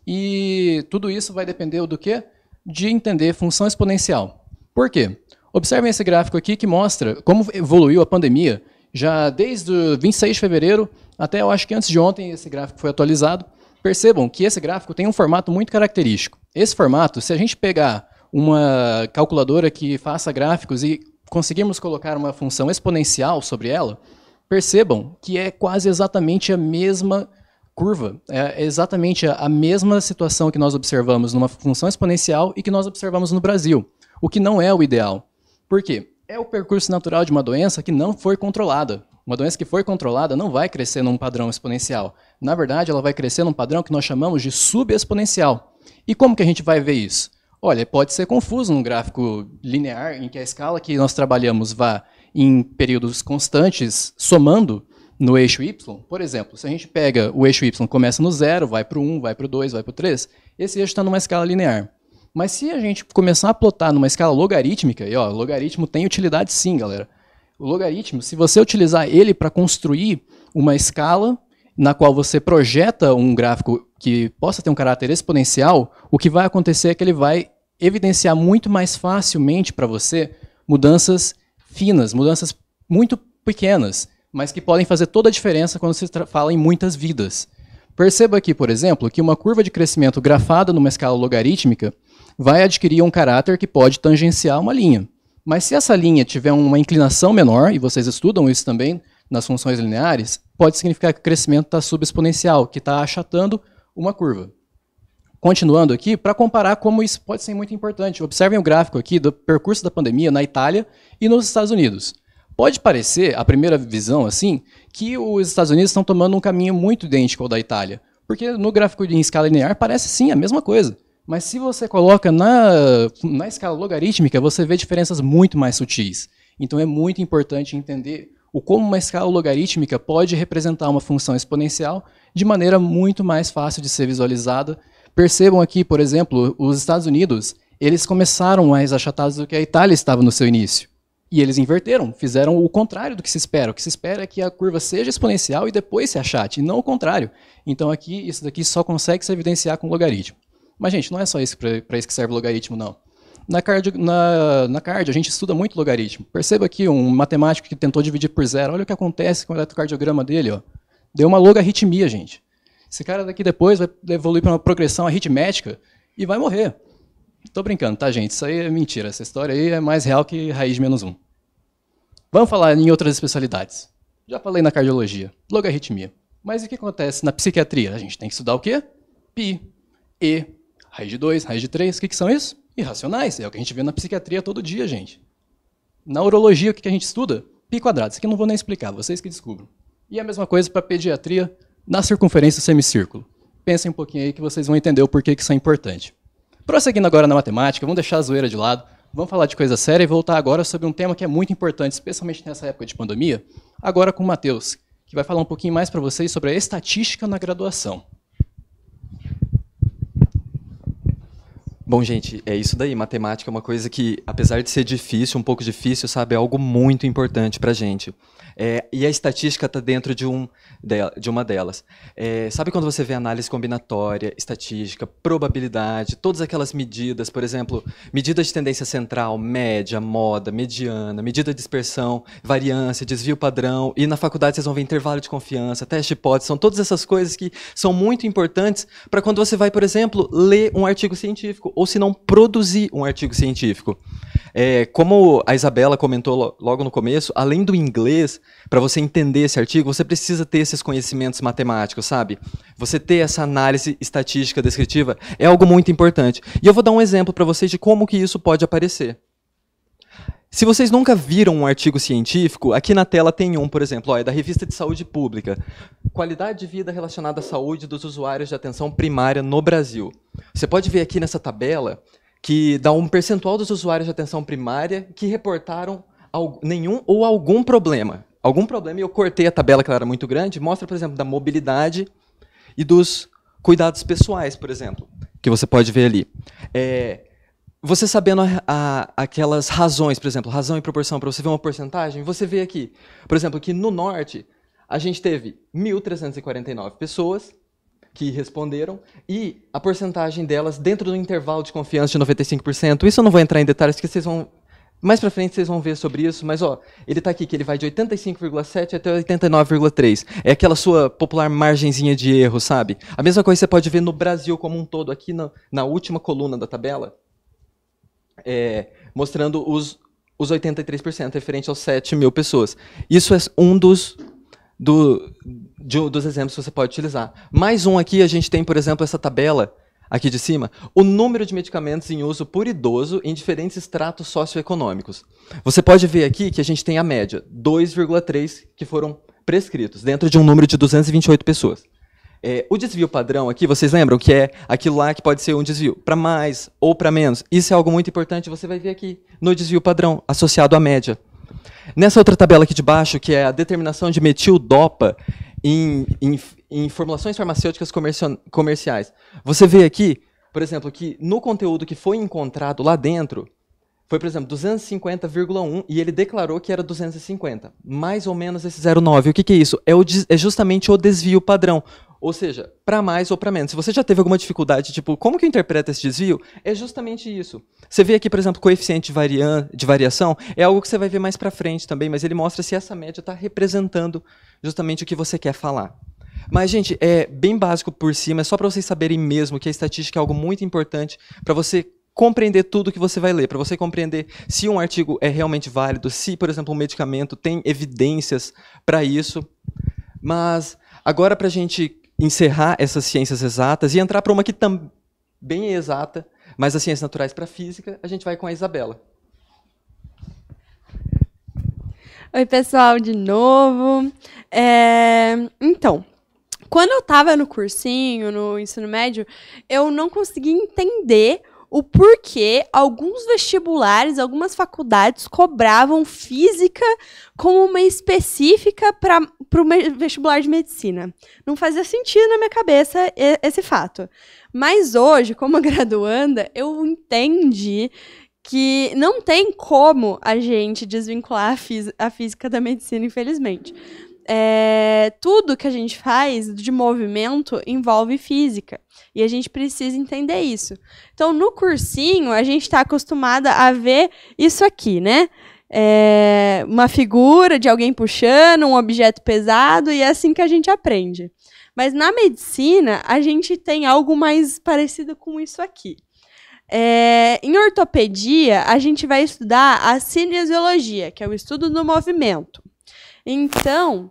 e tudo isso vai depender do quê? De entender função exponencial. Por quê? Observem esse gráfico aqui que mostra como evoluiu a pandemia, já desde 26 de fevereiro até eu acho que antes de ontem esse gráfico foi atualizado. Percebam que esse gráfico tem um formato muito característico. Esse formato, se a gente pegar uma calculadora que faça gráficos e conseguirmos colocar uma função exponencial sobre ela, percebam que é quase exatamente a mesma curva é exatamente a mesma situação que nós observamos numa função exponencial e que nós observamos no Brasil, o que não é o ideal. Por quê? É o percurso natural de uma doença que não foi controlada. Uma doença que foi controlada não vai crescer num padrão exponencial. Na verdade, ela vai crescer num padrão que nós chamamos de subexponencial. E como que a gente vai ver isso? Olha, pode ser confuso num gráfico linear em que a escala que nós trabalhamos vá em períodos constantes somando, no eixo y, por exemplo, se a gente pega o eixo y, começa no 0, vai para o 1, vai para o 2, vai para o 3, esse eixo está numa escala linear. Mas se a gente começar a plotar numa escala logarítmica, e ó, logaritmo tem utilidade sim, galera. O logaritmo, se você utilizar ele para construir uma escala na qual você projeta um gráfico que possa ter um caráter exponencial, o que vai acontecer é que ele vai evidenciar muito mais facilmente para você mudanças finas, mudanças muito pequenas mas que podem fazer toda a diferença quando se fala em muitas vidas. Perceba aqui, por exemplo, que uma curva de crescimento grafada numa escala logarítmica vai adquirir um caráter que pode tangenciar uma linha. Mas se essa linha tiver uma inclinação menor, e vocês estudam isso também nas funções lineares, pode significar que o crescimento está subexponencial, que está achatando uma curva. Continuando aqui, para comparar como isso pode ser muito importante, observem o gráfico aqui do percurso da pandemia na Itália e nos Estados Unidos. Pode parecer, à primeira visão, assim, que os Estados Unidos estão tomando um caminho muito idêntico ao da Itália. Porque no gráfico em escala linear parece sim a mesma coisa. Mas se você coloca na, na escala logarítmica, você vê diferenças muito mais sutis. Então é muito importante entender o como uma escala logarítmica pode representar uma função exponencial de maneira muito mais fácil de ser visualizada. Percebam aqui, por exemplo, os Estados Unidos, eles começaram mais achatados do que a Itália estava no seu início. E eles inverteram, fizeram o contrário do que se espera. O que se espera é que a curva seja exponencial e depois se achate, e não o contrário. Então aqui, isso daqui só consegue se evidenciar com logaritmo. Mas, gente, não é só isso para isso que serve o logaritmo, não. Na card, na, na card, a gente estuda muito logaritmo. Perceba aqui um matemático que tentou dividir por zero. Olha o que acontece com o eletrocardiograma dele. Ó. Deu uma logaritmia, gente. Esse cara daqui depois vai evoluir para uma progressão aritmética e vai morrer. Tô brincando, tá, gente? Isso aí é mentira. Essa história aí é mais real que raiz menos um. Vamos falar em outras especialidades. Já falei na cardiologia, logaritmia. Mas o que acontece na psiquiatria? A gente tem que estudar o quê? Pi, E, raiz de 2, raiz de 3. O que, que são isso? Irracionais. É o que a gente vê na psiquiatria todo dia, gente. Na urologia, o que, que a gente estuda? Pi quadrado. Isso aqui eu não vou nem explicar, vocês que descubram. E a mesma coisa para pediatria na circunferência semicírculo. Pensem um pouquinho aí que vocês vão entender o porquê que isso é importante. Prosseguindo agora na matemática, vamos deixar a zoeira de lado, vamos falar de coisa séria e voltar agora sobre um tema que é muito importante, especialmente nessa época de pandemia, agora com o Matheus, que vai falar um pouquinho mais para vocês sobre a estatística na graduação. Bom, gente, é isso daí. Matemática é uma coisa que, apesar de ser difícil, um pouco difícil, sabe, é algo muito importante para a gente. É, e a estatística está dentro de, um, de uma delas. É, sabe quando você vê análise combinatória, estatística, probabilidade, todas aquelas medidas, por exemplo, medida de tendência central, média, moda, mediana, medida de dispersão, variância, desvio padrão, e na faculdade vocês vão ver intervalo de confiança, teste hipótese, são todas essas coisas que são muito importantes para quando você vai, por exemplo, ler um artigo científico, ou se não, produzir um artigo científico. É, como a Isabela comentou logo no começo, além do inglês, para você entender esse artigo, você precisa ter esses conhecimentos matemáticos, sabe? Você ter essa análise estatística descritiva é algo muito importante. E eu vou dar um exemplo para vocês de como que isso pode aparecer. Se vocês nunca viram um artigo científico, aqui na tela tem um, por exemplo, ó, é da revista de saúde pública. Qualidade de vida relacionada à saúde dos usuários de atenção primária no Brasil. Você pode ver aqui nessa tabela que dá um percentual dos usuários de atenção primária que reportaram nenhum ou algum problema algum problema e eu cortei a tabela, que ela era muito grande, mostra, por exemplo, da mobilidade e dos cuidados pessoais, por exemplo, que você pode ver ali. É, você sabendo a, a, aquelas razões, por exemplo, razão e proporção, para você ver uma porcentagem, você vê aqui, por exemplo, que no norte a gente teve 1.349 pessoas que responderam e a porcentagem delas dentro do intervalo de confiança de 95%. Isso eu não vou entrar em detalhes, porque vocês vão mais pra frente vocês vão ver sobre isso, mas ó, ele tá aqui que ele vai de 85,7 até 89,3. É aquela sua popular margenzinha de erro, sabe? A mesma coisa você pode ver no Brasil como um todo, aqui na, na última coluna da tabela, é, mostrando os, os 83% referente aos 7 mil pessoas. Isso é um dos, do, de, dos exemplos que você pode utilizar. Mais um aqui, a gente tem, por exemplo, essa tabela aqui de cima, o número de medicamentos em uso por idoso em diferentes estratos socioeconômicos. Você pode ver aqui que a gente tem a média, 2,3 que foram prescritos, dentro de um número de 228 pessoas. É, o desvio padrão aqui, vocês lembram que é aquilo lá que pode ser um desvio para mais ou para menos. Isso é algo muito importante, você vai ver aqui no desvio padrão, associado à média. Nessa outra tabela aqui de baixo, que é a determinação de metildopa em, em em formulações farmacêuticas comerci comerciais. Você vê aqui, por exemplo, que no conteúdo que foi encontrado lá dentro, foi, por exemplo, 250,1 e ele declarou que era 250. Mais ou menos esse 0,9. O que, que é isso? É, o, é justamente o desvio padrão. Ou seja, para mais ou para menos. Se você já teve alguma dificuldade, tipo, como que eu interpreto esse desvio? É justamente isso. Você vê aqui, por exemplo, coeficiente de, de variação, é algo que você vai ver mais para frente também, mas ele mostra se essa média está representando justamente o que você quer falar. Mas, gente, é bem básico por cima, é só para vocês saberem mesmo que a estatística é algo muito importante para você compreender tudo que você vai ler, para você compreender se um artigo é realmente válido, se, por exemplo, um medicamento tem evidências para isso. Mas agora, para a gente encerrar essas ciências exatas e entrar para uma que também é exata, mas as ciências naturais para a física, a gente vai com a Isabela. Oi, pessoal, de novo. É... Então, quando eu estava no cursinho, no ensino médio, eu não conseguia entender o porquê alguns vestibulares, algumas faculdades cobravam física como uma específica para o vestibular de medicina. Não fazia sentido na minha cabeça esse fato. Mas hoje, como graduanda, eu entendi que não tem como a gente desvincular a, física da medicina, infelizmente é, tudo que a gente faz de movimento envolve física. E a gente precisa entender isso. Então, no cursinho, a gente está acostumada a ver isso aqui, né? É, uma figura de alguém puxando um objeto pesado, e é assim que a gente aprende. Mas na medicina, a gente tem algo mais parecido com isso aqui. É, em ortopedia, a gente vai estudar a cinesiologia, que é o estudo do movimento. Então,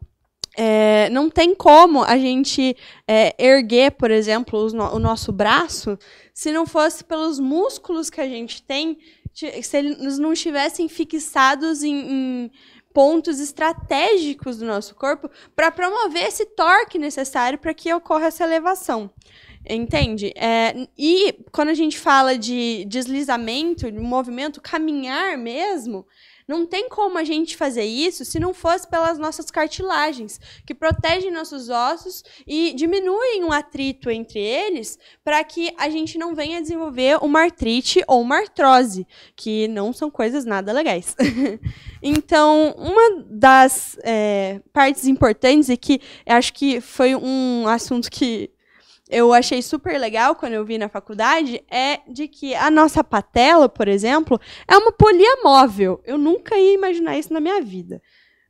é, não tem como a gente é, erguer, por exemplo, no o nosso braço se não fosse pelos músculos que a gente tem, se eles não estivessem fixados em, em pontos estratégicos do nosso corpo para promover esse torque necessário para que ocorra essa elevação. Entende? É, e quando a gente fala de deslizamento, de movimento, caminhar mesmo, não tem como a gente fazer isso se não fosse pelas nossas cartilagens, que protegem nossos ossos e diminuem o atrito entre eles para que a gente não venha desenvolver uma artrite ou uma artrose, que não são coisas nada legais. então, uma das é, partes importantes e que acho que foi um assunto que eu achei super legal quando eu vi na faculdade é de que a nossa patela, por exemplo, é uma poliamóvel. Eu nunca ia imaginar isso na minha vida.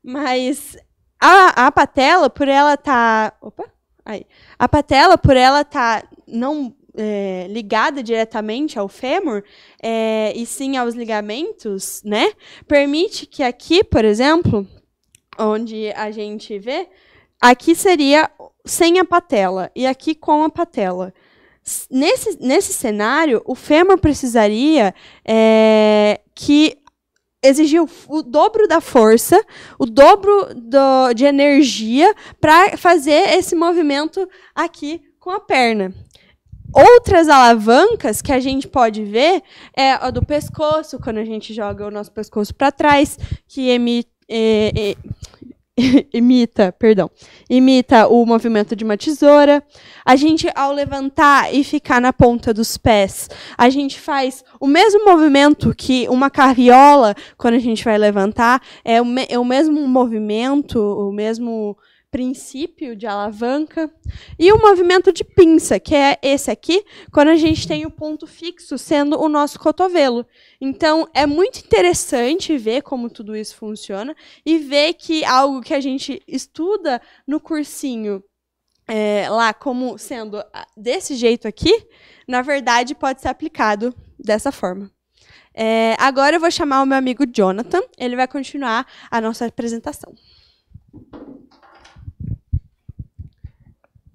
Mas a, a patela, por ela tá, opa, aí, a patela por ela tá não é, ligada diretamente ao fêmur é, e sim aos ligamentos, né? Permite que aqui, por exemplo, onde a gente vê, aqui seria sem a patela e aqui com a patela. Nesse, nesse cenário, o FEMA precisaria é, que exigir o, o, dobro da força, o dobro do, de energia para fazer esse movimento aqui com a perna. Outras alavancas que a gente pode ver é a do pescoço, quando a gente joga o nosso pescoço para trás, que emite, é, é, imita, perdão, imita o movimento de uma tesoura. A gente, ao levantar e ficar na ponta dos pés, a gente faz o mesmo movimento que uma carriola, quando a gente vai levantar, é o, me é o mesmo movimento, o mesmo princípio de alavanca e o movimento de pinça, que é esse aqui, quando a gente tem o ponto fixo sendo o nosso cotovelo. Então é muito interessante ver como tudo isso funciona e ver que algo que a gente estuda no cursinho é, lá como sendo ah, desse jeito aqui, na verdade pode ser aplicado dessa forma. É, agora eu vou chamar o meu amigo Jonathan, ele vai continuar a nossa apresentação.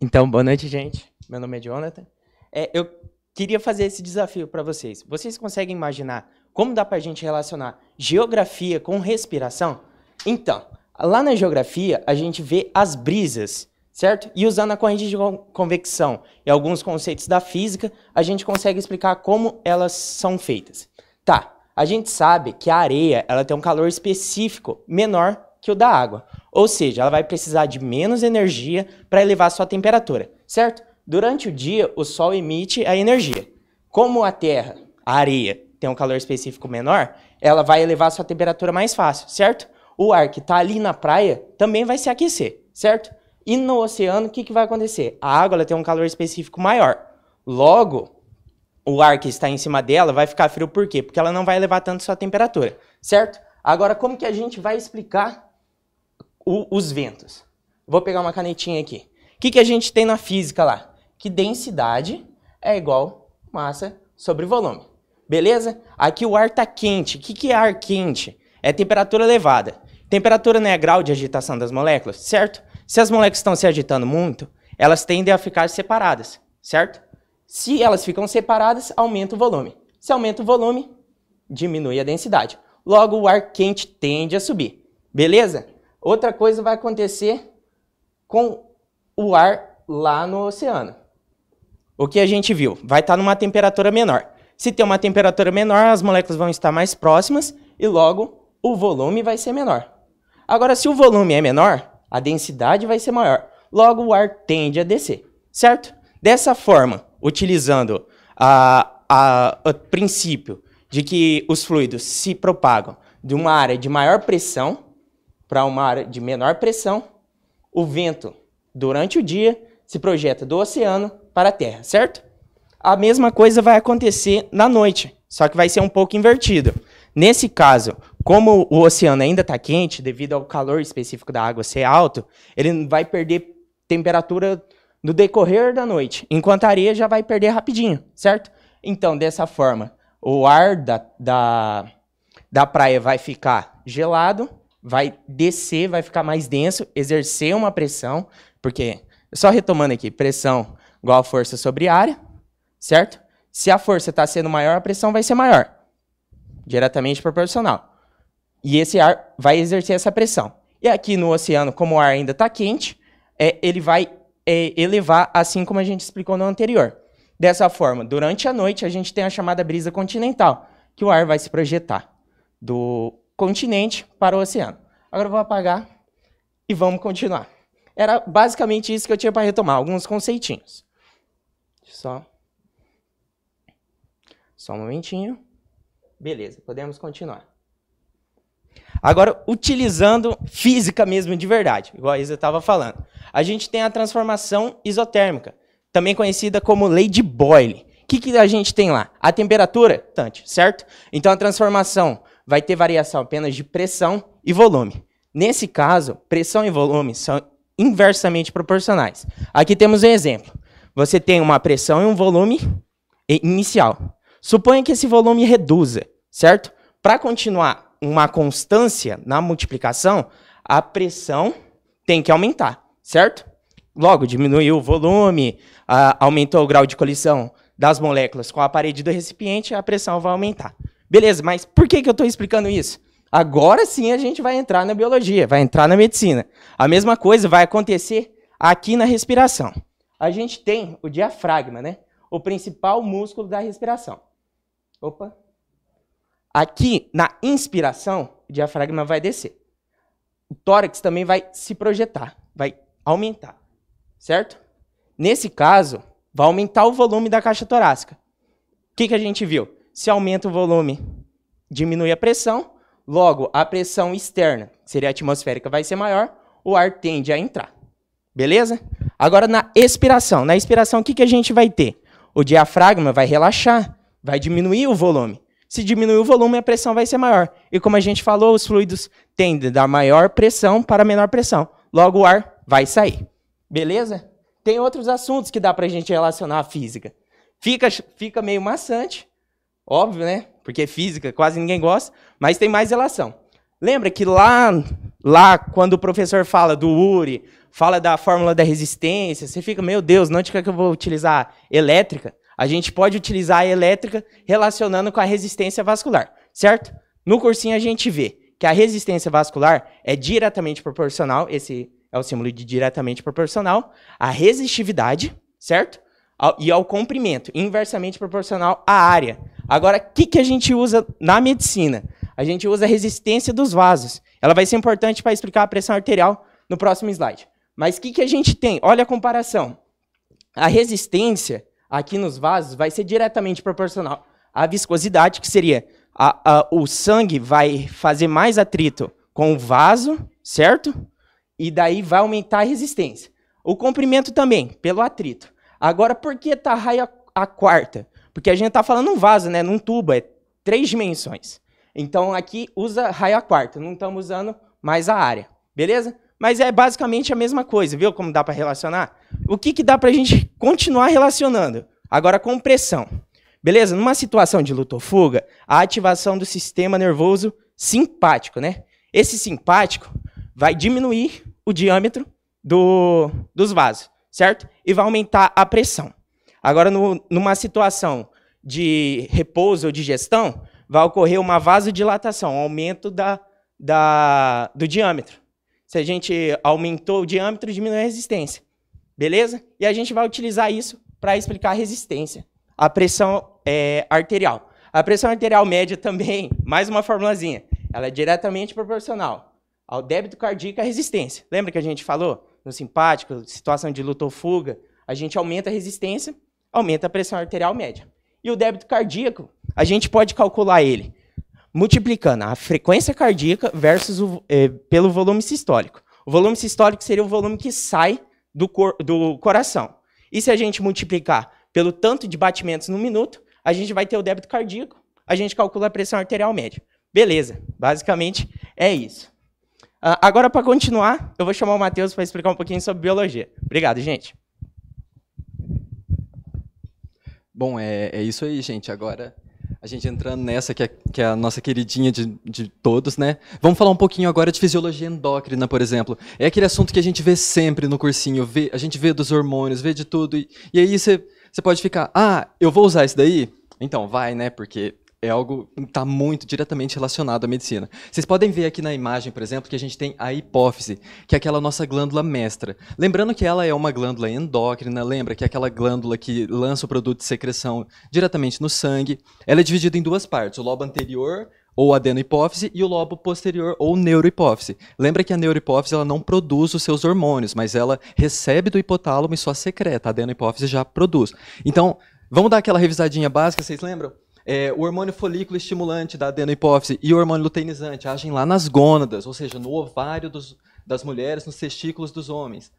Então, boa noite, gente. Meu nome é Jonathan. É, eu queria fazer esse desafio para vocês. Vocês conseguem imaginar como dá para a gente relacionar geografia com respiração? Então, lá na geografia, a gente vê as brisas, certo? E usando a corrente de convecção e alguns conceitos da física, a gente consegue explicar como elas são feitas. Tá, a gente sabe que a areia ela tem um calor específico menor que o da água. Ou seja, ela vai precisar de menos energia para elevar sua temperatura, certo? Durante o dia, o Sol emite a energia. Como a Terra, a areia, tem um calor específico menor, ela vai elevar sua temperatura mais fácil, certo? O ar que está ali na praia também vai se aquecer, certo? E no oceano, o que, que vai acontecer? A água tem um calor específico maior. Logo, o ar que está em cima dela vai ficar frio por quê? Porque ela não vai elevar tanto sua temperatura, certo? Agora, como que a gente vai explicar o, os ventos. Vou pegar uma canetinha aqui. O que, que a gente tem na física lá? Que densidade é igual massa sobre volume. Beleza? Aqui o ar está quente. O que, que é ar quente? É temperatura elevada. Temperatura não é grau de agitação das moléculas, certo? Se as moléculas estão se agitando muito, elas tendem a ficar separadas, certo? Se elas ficam separadas, aumenta o volume. Se aumenta o volume, diminui a densidade. Logo, o ar quente tende a subir. Beleza? Outra coisa vai acontecer com o ar lá no oceano. O que a gente viu? Vai estar tá numa temperatura menor. Se tem uma temperatura menor, as moléculas vão estar mais próximas e logo o volume vai ser menor. Agora, se o volume é menor, a densidade vai ser maior. Logo, o ar tende a descer, certo? Dessa forma, utilizando a, a, o princípio de que os fluidos se propagam de uma área de maior pressão para uma área de menor pressão, o vento, durante o dia, se projeta do oceano para a Terra, certo? A mesma coisa vai acontecer na noite, só que vai ser um pouco invertido. Nesse caso, como o oceano ainda está quente, devido ao calor específico da água ser alto, ele vai perder temperatura no decorrer da noite, enquanto a areia já vai perder rapidinho, certo? Então, dessa forma, o ar da, da, da praia vai ficar gelado vai descer, vai ficar mais denso, exercer uma pressão, porque, só retomando aqui, pressão igual a força sobre área, certo? Se a força está sendo maior, a pressão vai ser maior, diretamente proporcional. E esse ar vai exercer essa pressão. E aqui no oceano, como o ar ainda está quente, é, ele vai é, elevar, assim como a gente explicou no anterior. Dessa forma, durante a noite, a gente tem a chamada brisa continental, que o ar vai se projetar do continente para o oceano. Agora eu vou apagar e vamos continuar. Era basicamente isso que eu tinha para retomar, alguns conceitinhos. Só. Só um momentinho. Beleza, podemos continuar. Agora, utilizando física mesmo de verdade, igual a Isa estava falando, a gente tem a transformação isotérmica, também conhecida como lei de Boyle. O que, que a gente tem lá? A temperatura, tanto, certo? Então, a transformação vai ter variação apenas de pressão e volume. Nesse caso, pressão e volume são inversamente proporcionais. Aqui temos um exemplo. Você tem uma pressão e um volume inicial. Suponha que esse volume reduza, certo? Para continuar uma constância na multiplicação, a pressão tem que aumentar, certo? Logo, diminuiu o volume, ah, aumentou o grau de colisão das moléculas com a parede do recipiente, a pressão vai aumentar. Beleza, mas por que, que eu estou explicando isso? Agora sim a gente vai entrar na biologia, vai entrar na medicina. A mesma coisa vai acontecer aqui na respiração. A gente tem o diafragma, né? O principal músculo da respiração. Opa. Aqui na inspiração, o diafragma vai descer. O tórax também vai se projetar, vai aumentar, certo? Nesse caso, vai aumentar o volume da caixa torácica. O que, que a gente viu? Se aumenta o volume, diminui a pressão, logo a pressão externa, que seria atmosférica, vai ser maior, o ar tende a entrar. Beleza? Agora na expiração. Na expiração, o que, que a gente vai ter? O diafragma vai relaxar, vai diminuir o volume. Se diminuir o volume, a pressão vai ser maior. E como a gente falou, os fluidos tendem da maior pressão para menor pressão. Logo, o ar vai sair. Beleza? Tem outros assuntos que dá para a gente relacionar à física. Fica, fica meio maçante, Óbvio, né? Porque é física quase ninguém gosta, mas tem mais relação. Lembra que lá, lá quando o professor fala do URI, fala da fórmula da resistência, você fica, meu Deus, não onde é que eu vou utilizar elétrica? A gente pode utilizar a elétrica relacionando com a resistência vascular, certo? No cursinho a gente vê que a resistência vascular é diretamente proporcional, esse é o símbolo de diretamente proporcional, à resistividade, certo? E ao comprimento, inversamente proporcional à área. Agora, o que, que a gente usa na medicina? A gente usa a resistência dos vasos. Ela vai ser importante para explicar a pressão arterial no próximo slide. Mas o que, que a gente tem? Olha a comparação. A resistência aqui nos vasos vai ser diretamente proporcional à viscosidade, que seria a, a, o sangue vai fazer mais atrito com o vaso, certo? E daí vai aumentar a resistência. O comprimento também, pelo atrito. Agora, por que está raio a, a quarta? Porque a gente tá falando um vaso, né? Num tubo, é três dimensões. Então aqui usa raio a quarta, não estamos usando mais a área, beleza? Mas é basicamente a mesma coisa, viu como dá para relacionar? O que, que dá para a gente continuar relacionando? Agora com pressão. Beleza? Numa situação de luto ou fuga, a ativação do sistema nervoso simpático, né? Esse simpático vai diminuir o diâmetro do, dos vasos, certo? E vai aumentar a pressão. Agora, no, numa situação de repouso ou de gestão, vai ocorrer uma vasodilatação, um aumento da, da, do diâmetro. Se a gente aumentou o diâmetro, diminui a resistência. Beleza? E a gente vai utilizar isso para explicar a resistência, a pressão é, arterial. A pressão arterial média também, mais uma formulazinha, ela é diretamente proporcional ao débito cardíaco e à resistência. Lembra que a gente falou no simpático, situação de luta ou fuga? A gente aumenta a resistência aumenta a pressão arterial média. E o débito cardíaco, a gente pode calcular ele multiplicando a frequência cardíaca versus o, é, pelo volume sistólico. O volume sistólico seria o volume que sai do, cor, do coração. E se a gente multiplicar pelo tanto de batimentos no minuto, a gente vai ter o débito cardíaco, a gente calcula a pressão arterial média. Beleza, basicamente é isso. Uh, agora, para continuar, eu vou chamar o Matheus para explicar um pouquinho sobre biologia. Obrigado, gente. Bom, é, é isso aí, gente. Agora, a gente entrando nessa, que é, que é a nossa queridinha de, de todos, né? Vamos falar um pouquinho agora de fisiologia endócrina, por exemplo. É aquele assunto que a gente vê sempre no cursinho. Vê, a gente vê dos hormônios, vê de tudo. E, e aí você pode ficar, ah, eu vou usar isso daí? Então, vai, né? Porque é algo que está muito diretamente relacionado à medicina. Vocês podem ver aqui na imagem, por exemplo, que a gente tem a hipófise, que é aquela nossa glândula mestra. Lembrando que ela é uma glândula endócrina, lembra que é aquela glândula que lança o produto de secreção diretamente no sangue. Ela é dividida em duas partes, o lobo anterior ou adenohipófise e o lobo posterior ou neurohipófise. Lembra que a neurohipófise ela não produz os seus hormônios, mas ela recebe do hipotálamo e só secreta. A adenohipófise já produz. Então, vamos dar aquela revisadinha básica, vocês lembram? É, o hormônio folículo estimulante da adenohipófise e o hormônio luteinizante agem lá nas gônadas, ou seja, no ovário dos, das mulheres, nos testículos dos homens.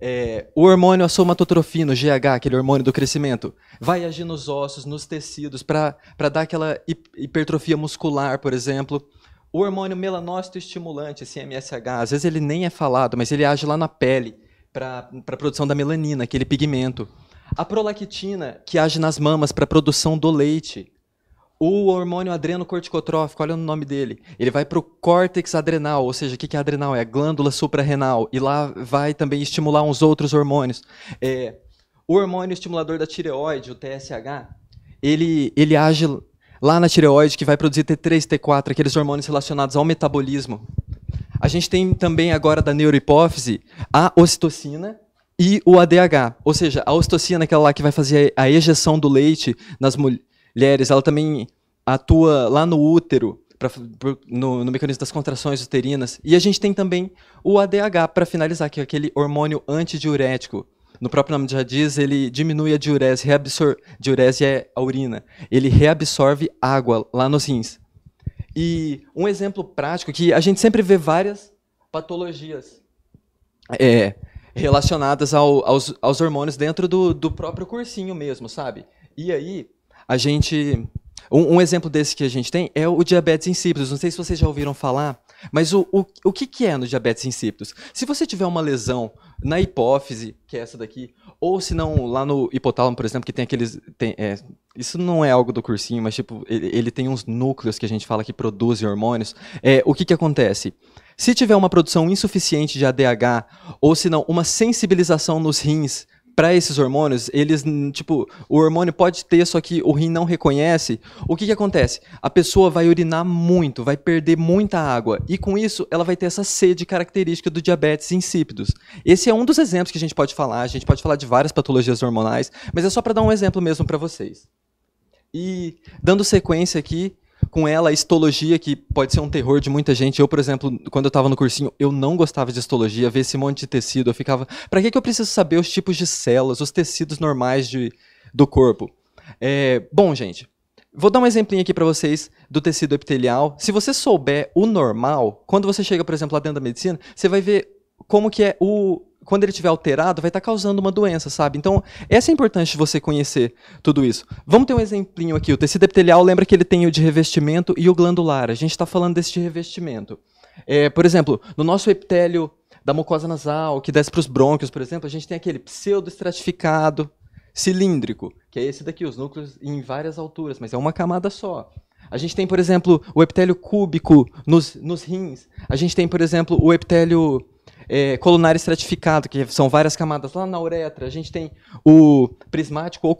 É, o hormônio somatotrofino, GH, aquele hormônio do crescimento, vai agir nos ossos, nos tecidos, para dar aquela hipertrofia muscular, por exemplo. O hormônio melanócito estimulante, esse MSH, às vezes ele nem é falado, mas ele age lá na pele para a produção da melanina, aquele pigmento. A prolactina, que age nas mamas para a produção do leite. O hormônio adrenocorticotrófico, olha o nome dele. Ele vai para o córtex adrenal, ou seja, o que é adrenal? É a glândula suprarrenal. E lá vai também estimular uns outros hormônios. É, o hormônio estimulador da tireoide, o TSH, ele, ele age lá na tireoide, que vai produzir T3, T4, aqueles hormônios relacionados ao metabolismo. A gente tem também agora da neurohipófise a ocitocina e o ADH. Ou seja, a ocitocina, aquela lá que vai fazer a ejeção do leite nas mulheres, ela também atua lá no útero, pra, no, no, mecanismo das contrações uterinas. E a gente tem também o ADH, para finalizar, que é aquele hormônio antidiurético. No próprio nome já diz, ele diminui a diurese, reabsor... diurese é a urina. Ele reabsorve água lá nos rins. E um exemplo prático que a gente sempre vê várias patologias é, relacionadas ao, aos, aos hormônios dentro do, do próprio cursinho mesmo, sabe? E aí, a gente um, um, exemplo desse que a gente tem é o diabetes insípidos. Não sei se vocês já ouviram falar, mas o, o, o que, que é no diabetes insípidos? Se você tiver uma lesão na hipófise, que é essa daqui, ou se não, lá no hipotálamo, por exemplo, que tem aqueles. Tem, é, isso não é algo do cursinho, mas tipo, ele, ele, tem uns núcleos que a gente fala que produzem hormônios. É, o que, que acontece? Se tiver uma produção insuficiente de ADH, ou se não, uma sensibilização nos rins para esses hormônios, eles, tipo, o hormônio pode ter, só que o rim não reconhece. O que, que acontece? A pessoa vai urinar muito, vai perder muita água. E com isso, ela vai ter essa sede característica do diabetes insípidos. Esse é um dos exemplos que a gente pode falar. A gente pode falar de várias patologias hormonais, mas é só para dar um exemplo mesmo para vocês. E dando sequência aqui, com ela a histologia, que pode ser um terror de muita gente. Eu, por exemplo, quando eu estava no cursinho, eu não gostava de histologia, ver esse monte de tecido. Eu ficava, para que, que eu preciso saber os tipos de células, os tecidos normais de, do corpo? É, bom, gente, Vou dar um exemplinho aqui para vocês do tecido epitelial. Se você souber o normal, quando você chega, por exemplo, lá dentro da medicina, você vai ver como que é o quando ele estiver alterado, vai estar tá causando uma doença, sabe? Então, essa é importante de você conhecer tudo isso. Vamos ter um exemplinho aqui. O tecido epitelial, lembra que ele tem o de revestimento e o glandular. A gente está falando desse de revestimento. É, por exemplo, no nosso epitélio da mucosa nasal, que desce para os brônquios, por exemplo, a gente tem aquele pseudoestratificado cilíndrico, que é esse daqui, os núcleos em várias alturas, mas é uma camada só. A gente tem, por exemplo, o epitélio cúbico nos, nos rins. A gente tem, por exemplo, o epitélio é, colunar estratificado, que são várias camadas. Lá na uretra, a gente tem o prismático ou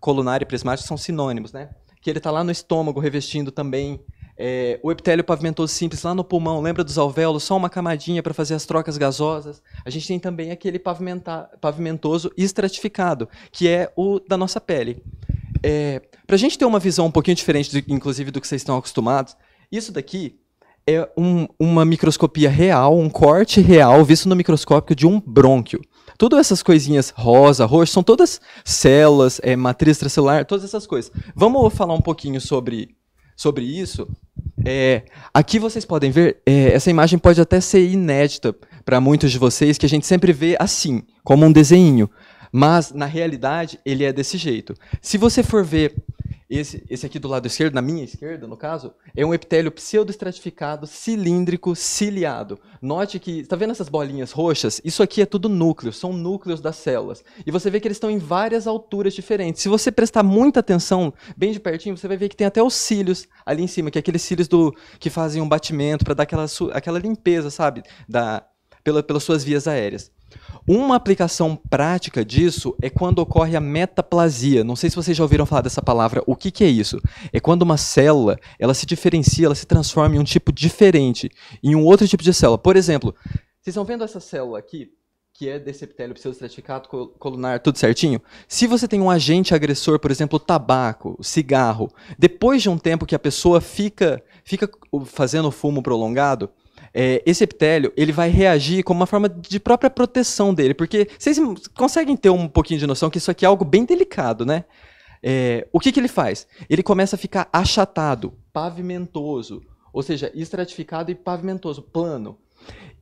colunar e prismático, são sinônimos, né? Que ele está lá no estômago, revestindo também é, o epitélio pavimentoso simples lá no pulmão, lembra dos alvéolos? Só uma camadinha para fazer as trocas gasosas. A gente tem também aquele pavimentoso estratificado, que é o da nossa pele. É, para a gente ter uma visão um pouquinho diferente, inclusive, do que vocês estão acostumados, isso daqui é um, uma microscopia real, um corte real visto no microscópio de um brônquio. Todas essas coisinhas rosa, roxo, são todas células, é, matriz extracelular, todas essas coisas. Vamos falar um pouquinho sobre, sobre isso. É, aqui vocês podem ver, é, essa imagem pode até ser inédita para muitos de vocês, que a gente sempre vê assim, como um desenho. Mas, na realidade, ele é desse jeito. Se você for ver esse, esse aqui do lado esquerdo, na minha esquerda, no caso, é um epitélio pseudoestratificado, cilíndrico, ciliado. Note que, está vendo essas bolinhas roxas? Isso aqui é tudo núcleo, são núcleos das células. E você vê que eles estão em várias alturas diferentes. Se você prestar muita atenção, bem de pertinho, você vai ver que tem até os cílios ali em cima, que é aqueles cílios do que fazem um batimento para dar aquela, aquela limpeza, sabe? Da, pela, pelas suas vias aéreas. Uma aplicação prática disso é quando ocorre a metaplasia. Não sei se vocês já ouviram falar dessa palavra. O que, que é isso? É quando uma célula ela se diferencia, ela se transforma em um tipo diferente, em um outro tipo de célula. Por exemplo, vocês estão vendo essa célula aqui? que é deceptélio pseudostratificado colunar, tudo certinho. Se você tem um agente agressor, por exemplo, tabaco, cigarro, depois de um tempo que a pessoa fica, fica fazendo fumo prolongado, é, esse epitélio ele vai reagir como uma forma de própria proteção dele, porque vocês conseguem ter um pouquinho de noção que isso aqui é algo bem delicado, né? É, o que, que ele faz? Ele começa a ficar achatado, pavimentoso, ou seja, estratificado e pavimentoso, plano.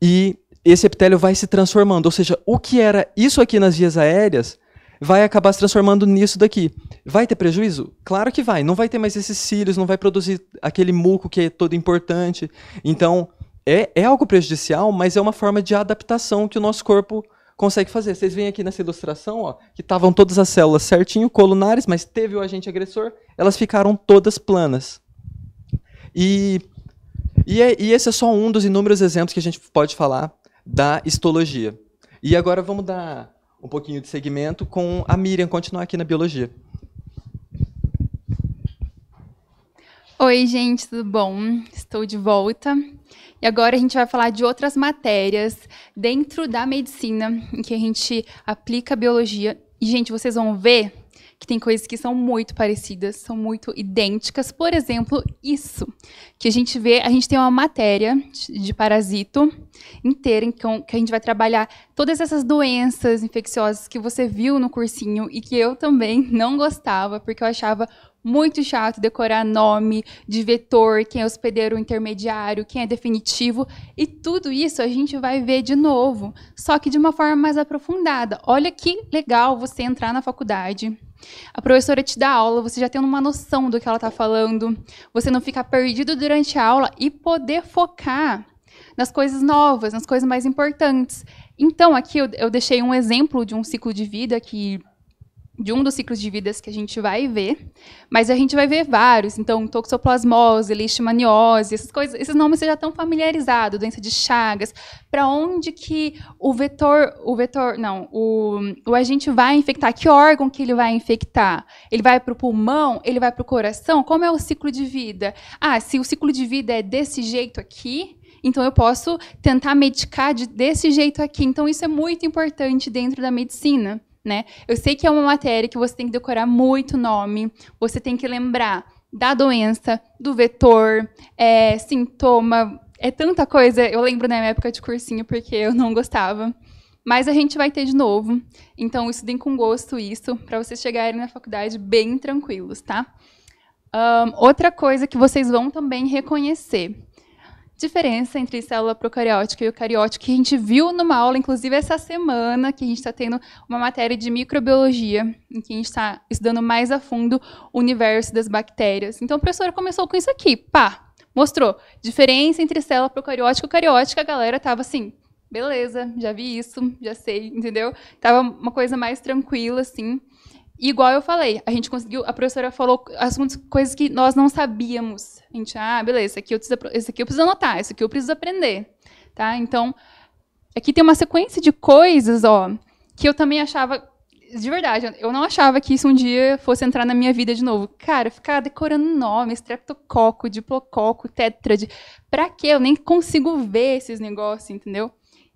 E esse epitélio vai se transformando, ou seja, o que era isso aqui nas vias aéreas vai acabar se transformando nisso daqui. Vai ter prejuízo? Claro que vai. Não vai ter mais esses cílios, não vai produzir aquele muco que é todo importante. Então, é, é algo prejudicial, mas é uma forma de adaptação que o nosso corpo consegue fazer. Vocês veem aqui nessa ilustração, ó, que estavam todas as células certinho, colunares, mas teve o agente agressor, elas ficaram todas planas. E, e, é, e esse é só um dos inúmeros exemplos que a gente pode falar da histologia. E agora vamos dar um pouquinho de segmento com a Miriam continuar aqui na biologia. Oi, gente, tudo bom? Estou de volta. E agora a gente vai falar de outras matérias dentro da medicina, em que a gente aplica a biologia. E, gente, vocês vão ver que tem coisas que são muito parecidas, são muito idênticas. Por exemplo, isso, que a gente vê, a gente tem uma matéria de parasito inteira, então, que a gente vai trabalhar todas essas doenças infecciosas que você viu no cursinho e que eu também não gostava, porque eu achava muito chato decorar nome de vetor, quem é hospedeiro intermediário, quem é definitivo, e tudo isso a gente vai ver de novo, só que de uma forma mais aprofundada. Olha que legal você entrar na faculdade. A professora te dá aula, você já tem uma noção do que ela está falando, você não fica perdido durante a aula e poder focar nas coisas novas, nas coisas mais importantes. Então, aqui eu, eu deixei um exemplo de um ciclo de vida que de um dos ciclos de vidas que a gente vai ver, mas a gente vai ver vários, então toxoplasmose, leishmaniose, essas coisas, esses nomes você já tão familiarizado, doença de Chagas, para onde que o vetor, o vetor, não, o, o agente vai infectar, que órgão que ele vai infectar? Ele vai para o pulmão? Ele vai para o coração? Como é o ciclo de vida? Ah, se o ciclo de vida é desse jeito aqui, então eu posso tentar medicar de, desse jeito aqui. Então isso é muito importante dentro da medicina né? Eu sei que é uma matéria que você tem que decorar muito nome, você tem que lembrar da doença, do vetor, é, sintoma, é tanta coisa. Eu lembro na minha época de cursinho porque eu não gostava. Mas a gente vai ter de novo. Então, estudem com gosto isso, para vocês chegarem na faculdade bem tranquilos, tá? Um, outra coisa que vocês vão também reconhecer diferença entre célula procariótica e eucariótica, que a gente viu numa aula, inclusive essa semana, que a gente está tendo uma matéria de microbiologia, em que a gente está estudando mais a fundo o universo das bactérias. Então, a professora começou com isso aqui, pá, mostrou. Diferença entre célula procariótica e eucariótica, a galera estava assim, beleza, já vi isso, já sei, entendeu? Tava uma coisa mais tranquila, assim. Igual eu falei, a gente conseguiu, a professora falou assuntos, coisas que nós não sabíamos. A gente, ah, beleza, isso aqui eu preciso, aqui eu preciso anotar, isso aqui eu preciso aprender. Tá? Então, aqui é tem uma sequência de coisas, ó, que eu também achava de verdade, eu não achava que isso um dia fosse entrar na minha vida de novo. Cara, ficar decorando nome, estreptococo, diplococo, tétrade. Pra quê? Eu nem consigo ver esses negócios, entendeu?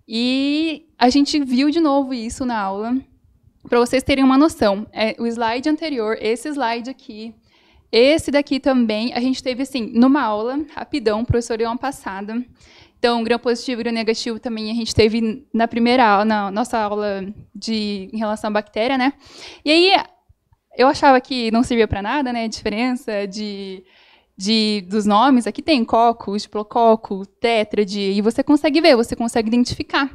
E a gente viu de novo isso na aula. Para vocês terem uma noção, é, o slide anterior, esse slide aqui, esse daqui também, a gente teve assim, numa aula, rapidão, o professor deu uma passada. Então, grão positivo e grão negativo também a gente teve na primeira aula, na nossa aula de, em relação à bactéria, né? E aí, eu achava que não servia para nada, né? A diferença de, de, dos nomes. Aqui tem coco, diplococo, tétrade, e você consegue ver, você consegue identificar.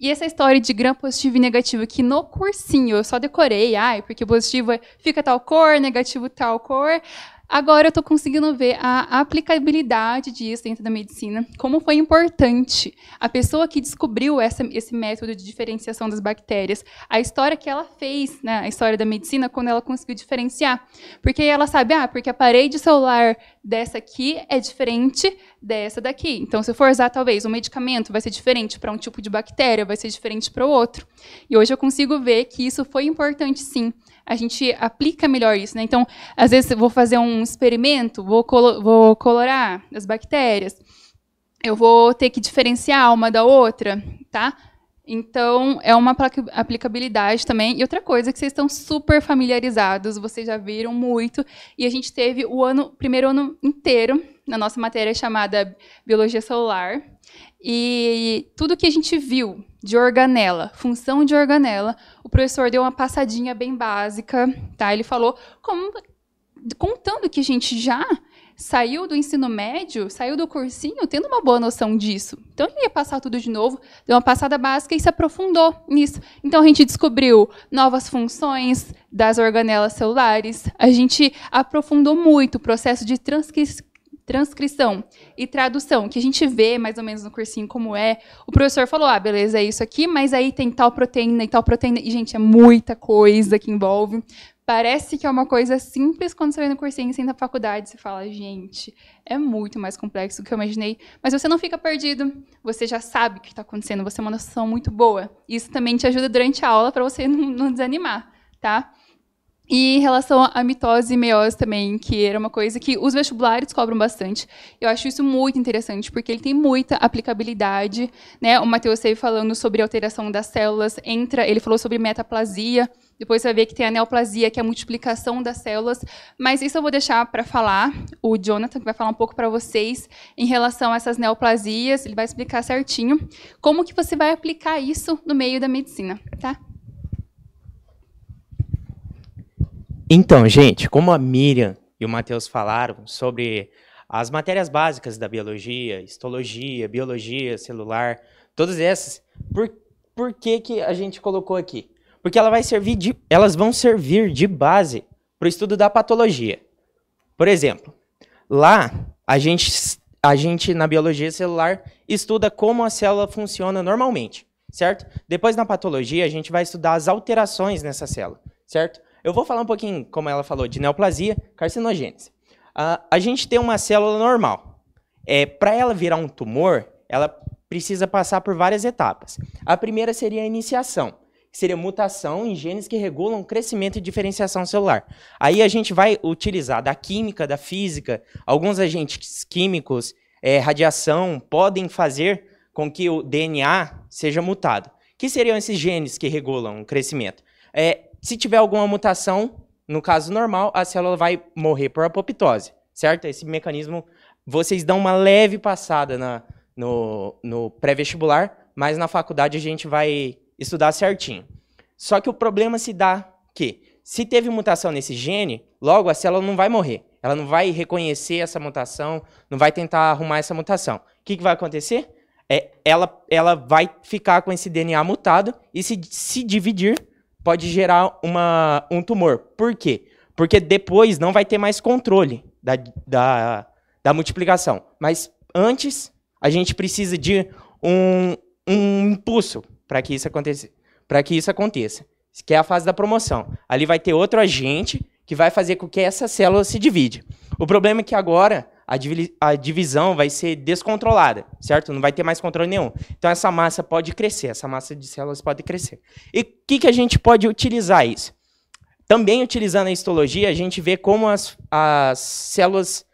E essa história de gram positivo e negativo, que no cursinho eu só decorei, ai, porque positivo é, fica tal cor, negativo tal cor. Agora eu estou conseguindo ver a aplicabilidade disso dentro da medicina, como foi importante. A pessoa que descobriu essa, esse método de diferenciação das bactérias, a história que ela fez na né, história da medicina quando ela conseguiu diferenciar. Porque ela sabe, ah, porque a parede celular dessa aqui é diferente dessa daqui. Então, se eu for usar talvez um medicamento, vai ser diferente para um tipo de bactéria, vai ser diferente para o outro. E hoje eu consigo ver que isso foi importante, sim. A gente aplica melhor isso, né? Então, às vezes eu vou fazer um experimento, vou, colo vou colorar as bactérias, eu vou ter que diferenciar uma da outra, tá? Então, é uma aplicabilidade também. E outra coisa que vocês estão super familiarizados, vocês já viram muito. E a gente teve o ano, primeiro ano inteiro na nossa matéria chamada Biologia Celular. E tudo que a gente viu de organela, função de organela, o professor deu uma passadinha bem básica, tá? Ele falou como contando que a gente já saiu do ensino médio, saiu do cursinho, tendo uma boa noção disso. Então ele ia passar tudo de novo, deu uma passada básica e se aprofundou nisso. Então a gente descobriu novas funções das organelas celulares, a gente aprofundou muito o processo de transcri transcrição e tradução, que a gente vê mais ou menos no cursinho como é. O professor falou: ah, beleza, é isso aqui, mas aí tem tal proteína e tal proteína. E, gente, é muita coisa que envolve. Parece que é uma coisa simples quando você vem no cursinho, senta na faculdade, você fala, gente, é muito mais complexo do que eu imaginei. Mas você não fica perdido, você já sabe o que está acontecendo, você tem é uma noção muito boa. Isso também te ajuda durante a aula para você não, não desanimar, tá? E em relação à mitose e meiose também, que era uma coisa que os vestibulares cobram bastante. Eu acho isso muito interessante, porque ele tem muita aplicabilidade. Né? O Matheus esteve falando sobre alteração das células, entra, ele falou sobre metaplasia, depois você vai ver que tem a neoplasia, que é a multiplicação das células. Mas isso eu vou deixar para falar. O Jonathan que vai falar um pouco para vocês em relação a essas neoplasias. Ele vai explicar certinho como que você vai aplicar isso no meio da medicina, tá? Então, gente, como a Miriam e o Matheus falaram sobre as matérias básicas da biologia, histologia, biologia celular, todas essas, por, por que, que a gente colocou aqui? Porque ela vai servir de, elas vão servir de base para o estudo da patologia. Por exemplo, lá a gente, a gente na biologia celular estuda como a célula funciona normalmente, certo? Depois na patologia a gente vai estudar as alterações nessa célula, certo? Eu vou falar um pouquinho, como ela falou, de neoplasia, carcinogênese. Uh, a gente tem uma célula normal. É, para ela virar um tumor, ela precisa passar por várias etapas. A primeira seria a iniciação, seria mutação em genes que regulam crescimento e diferenciação celular. Aí a gente vai utilizar da química, da física, alguns agentes químicos, é, radiação, podem fazer com que o DNA seja mutado. Que seriam esses genes que regulam o crescimento? É, se tiver alguma mutação, no caso normal, a célula vai morrer por apoptose, certo? Esse mecanismo, vocês dão uma leve passada na, no, no pré-vestibular, mas na faculdade a gente vai estudar certinho. Só que o problema se dá que, se teve mutação nesse gene, logo a célula não vai morrer. Ela não vai reconhecer essa mutação, não vai tentar arrumar essa mutação. O que, que vai acontecer? É, ela, ela vai ficar com esse DNA mutado e se, se dividir pode gerar uma, um tumor. Por quê? Porque depois não vai ter mais controle da, da, da multiplicação. Mas antes, a gente precisa de um, um impulso para que isso aconteça. Para que isso aconteça, que é a fase da promoção. Ali vai ter outro agente que vai fazer com que essa célula se divide. O problema é que agora a, a divisão vai ser descontrolada, certo? Não vai ter mais controle nenhum. Então essa massa pode crescer, essa massa de células pode crescer. E o que, que a gente pode utilizar isso? Também utilizando a histologia, a gente vê como as, as células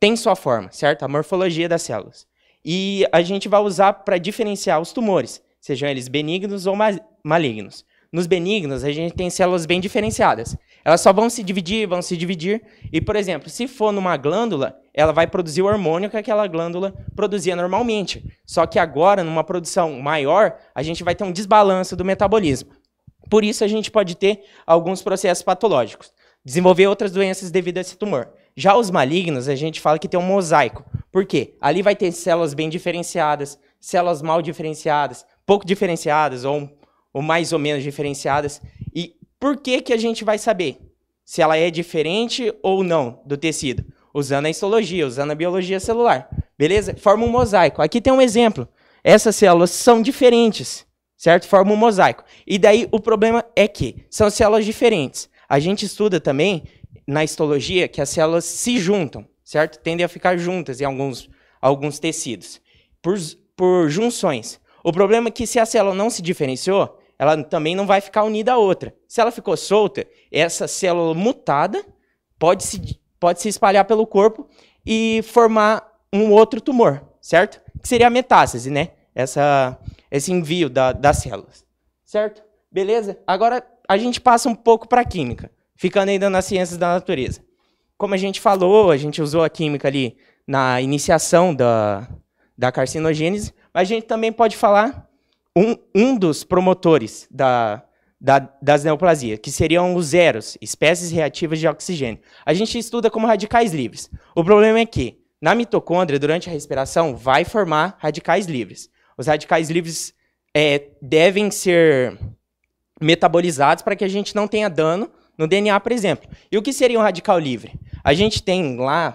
têm sua forma, certo? A morfologia das células. E a gente vai usar para diferenciar os tumores sejam eles benignos ou malignos. Nos benignos, a gente tem células bem diferenciadas. Elas só vão se dividir, vão se dividir. E, por exemplo, se for numa glândula, ela vai produzir o hormônio que aquela glândula produzia normalmente. Só que agora, numa produção maior, a gente vai ter um desbalanço do metabolismo. Por isso, a gente pode ter alguns processos patológicos, desenvolver outras doenças devido a esse tumor. Já os malignos, a gente fala que tem um mosaico. Por quê? Ali vai ter células bem diferenciadas, células mal diferenciadas, pouco diferenciadas ou, ou mais ou menos diferenciadas. E por que, que a gente vai saber se ela é diferente ou não do tecido? Usando a histologia, usando a biologia celular. Beleza? Forma um mosaico. Aqui tem um exemplo. Essas células são diferentes, certo? Forma um mosaico. E daí o problema é que são células diferentes. A gente estuda também na histologia que as células se juntam, certo? Tendem a ficar juntas em alguns, alguns tecidos. Por, por junções. O problema é que se a célula não se diferenciou, ela também não vai ficar unida à outra. Se ela ficou solta, essa célula mutada pode se, pode se espalhar pelo corpo e formar um outro tumor, certo? Que seria a metástase, né? Essa, esse envio da, das células, certo? Beleza? Agora a gente passa um pouco para a química, ficando ainda nas ciências da natureza. Como a gente falou, a gente usou a química ali na iniciação da, da carcinogênese, mas a gente também pode falar um, um dos promotores da, da, das neoplasias, que seriam os zeros, espécies reativas de oxigênio. A gente estuda como radicais livres. O problema é que, na mitocôndria, durante a respiração, vai formar radicais livres. Os radicais livres é, devem ser metabolizados para que a gente não tenha dano no DNA, por exemplo. E o que seria um radical livre? A gente tem lá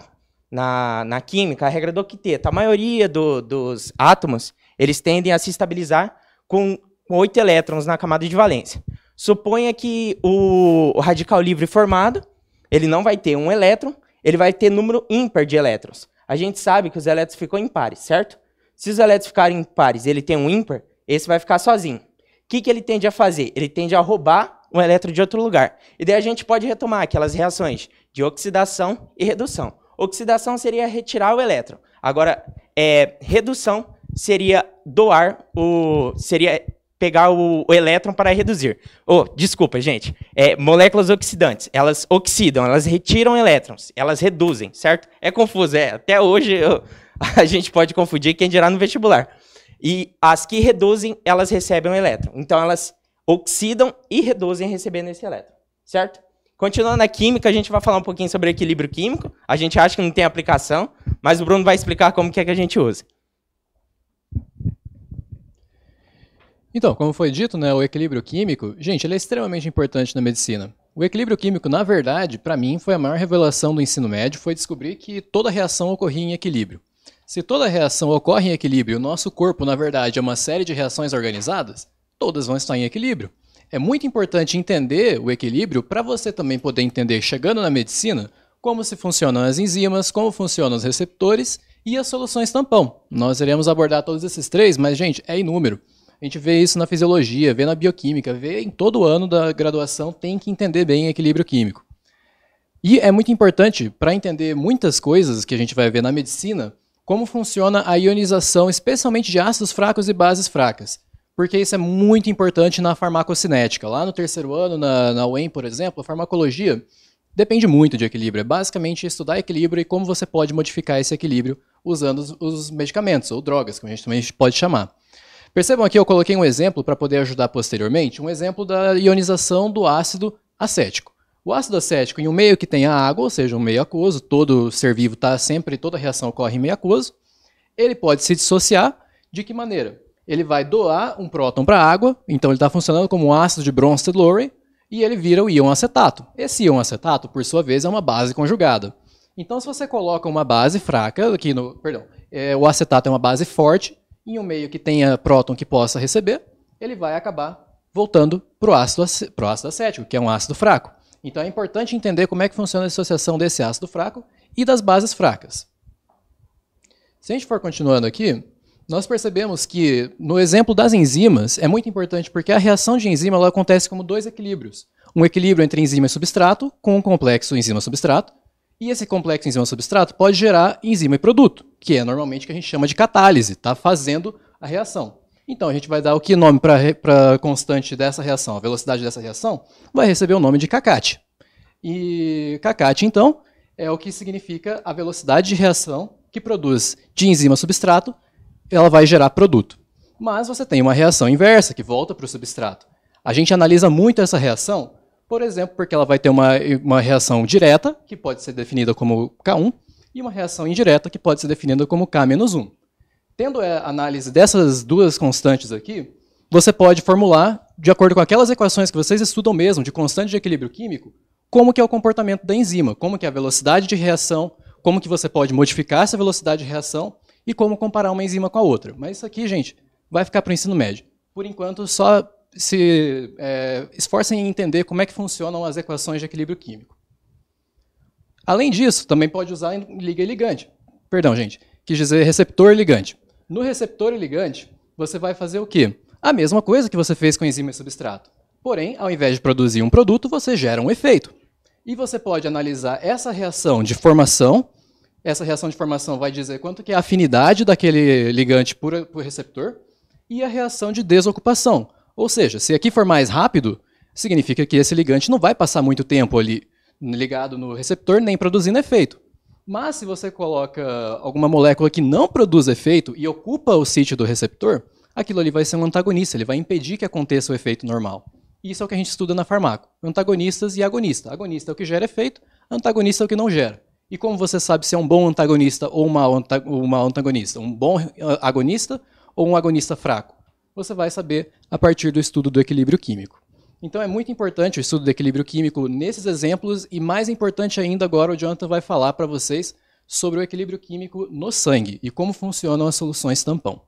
na, na química, a regra do octeto, a maioria do, dos átomos, eles tendem a se estabilizar com oito elétrons na camada de valência. Suponha que o, o radical livre formado, ele não vai ter um elétron, ele vai ter número ímpar de elétrons. A gente sabe que os elétrons ficam em pares, certo? Se os elétrons ficarem em e ele tem um ímpar, esse vai ficar sozinho. O que, que ele tende a fazer? Ele tende a roubar um elétron de outro lugar. E daí a gente pode retomar aquelas reações de oxidação e redução. Oxidação seria retirar o elétron. Agora, é, redução seria doar o. seria pegar o, o elétron para reduzir. Oh, desculpa, gente. É, moléculas oxidantes, elas oxidam, elas retiram elétrons, elas reduzem, certo? É confuso, é. Até hoje eu, a gente pode confundir quem dirá no vestibular. E as que reduzem, elas recebem um elétron. Então elas oxidam e reduzem recebendo esse elétron, certo? Continuando na química, a gente vai falar um pouquinho sobre equilíbrio químico. A gente acha que não tem aplicação, mas o Bruno vai explicar como que é que a gente usa. Então, como foi dito, né, o equilíbrio químico, gente, ele é extremamente importante na medicina. O equilíbrio químico, na verdade, para mim, foi a maior revelação do ensino médio, foi descobrir que toda reação ocorria em equilíbrio. Se toda reação ocorre em equilíbrio, o nosso corpo, na verdade, é uma série de reações organizadas, todas vão estar em equilíbrio. É muito importante entender o equilíbrio para você também poder entender, chegando na medicina, como se funcionam as enzimas, como funcionam os receptores e as soluções tampão. Nós iremos abordar todos esses três, mas, gente, é inúmero. A gente vê isso na fisiologia, vê na bioquímica, vê em todo ano da graduação, tem que entender bem equilíbrio químico. E é muito importante para entender muitas coisas que a gente vai ver na medicina, como funciona a ionização, especialmente de ácidos fracos e bases fracas porque isso é muito importante na farmacocinética. Lá no terceiro ano, na, na UEM, por exemplo, a farmacologia depende muito de equilíbrio. É basicamente estudar equilíbrio e como você pode modificar esse equilíbrio usando os, os medicamentos ou drogas, como a gente também pode chamar. Percebam aqui, eu coloquei um exemplo para poder ajudar posteriormente, um exemplo da ionização do ácido acético. O ácido acético, em um meio que tem a água, ou seja, um meio aquoso, todo ser vivo está sempre, toda reação ocorre em meio aquoso, ele pode se dissociar de que maneira? ele vai doar um próton para a água, então ele está funcionando como um ácido de Bronsted-Lowry, e ele vira o íon acetato. Esse íon acetato, por sua vez, é uma base conjugada. Então, se você coloca uma base fraca, aqui no, perdão, é, o acetato é uma base forte, em um meio que tenha próton que possa receber, ele vai acabar voltando para o ácido, pro ácido acético, que é um ácido fraco. Então é importante entender como é que funciona a dissociação desse ácido fraco e das bases fracas. Se a gente for continuando aqui, nós percebemos que, no exemplo das enzimas, é muito importante porque a reação de enzima ela acontece como dois equilíbrios. Um equilíbrio entre enzima e substrato, com um complexo enzima-substrato, e esse complexo enzima-substrato pode gerar enzima e produto, que é normalmente o que a gente chama de catálise, está fazendo a reação. Então, a gente vai dar o que nome para a constante dessa reação, a velocidade dessa reação, vai receber o nome de cacate. E cacate, então, é o que significa a velocidade de reação que produz de enzima-substrato ela vai gerar produto. Mas você tem uma reação inversa, que volta para o substrato. A gente analisa muito essa reação, por exemplo, porque ela vai ter uma, uma reação direta, que pode ser definida como K1, e uma reação indireta, que pode ser definida como K-1. Tendo a eh, análise dessas duas constantes aqui, você pode formular, de acordo com aquelas equações que vocês estudam mesmo, de constante de equilíbrio químico, como que é o comportamento da enzima, como que é a velocidade de reação, como que você pode modificar essa velocidade de reação e como comparar uma enzima com a outra. Mas isso aqui, gente, vai ficar para o ensino médio. Por enquanto, só se é, esforcem em entender como é que funcionam as equações de equilíbrio químico. Além disso, também pode usar em liga e ligante. Perdão, gente, quis dizer receptor e ligante. No receptor e ligante, você vai fazer o quê? A mesma coisa que você fez com enzima e substrato. Porém, ao invés de produzir um produto, você gera um efeito. E você pode analisar essa reação de formação essa reação de formação vai dizer quanto que é a afinidade daquele ligante por, por receptor e a reação de desocupação. Ou seja, se aqui for mais rápido, significa que esse ligante não vai passar muito tempo ali ligado no receptor nem produzindo efeito. Mas se você coloca alguma molécula que não produz efeito e ocupa o sítio do receptor, aquilo ali vai ser um antagonista, ele vai impedir que aconteça o efeito normal. Isso é o que a gente estuda na farmácia. Antagonistas e agonista. Agonista é o que gera efeito, antagonista é o que não gera. E como você sabe se é um bom antagonista ou uma, uma antagonista? Um bom ah, agonista ou um agonista fraco? Você vai saber a partir do estudo do equilíbrio químico. Então é muito importante o estudo do equilíbrio químico nesses exemplos e mais importante ainda agora o Jonathan vai falar para vocês sobre o equilíbrio químico no sangue e como funcionam as soluções tampão.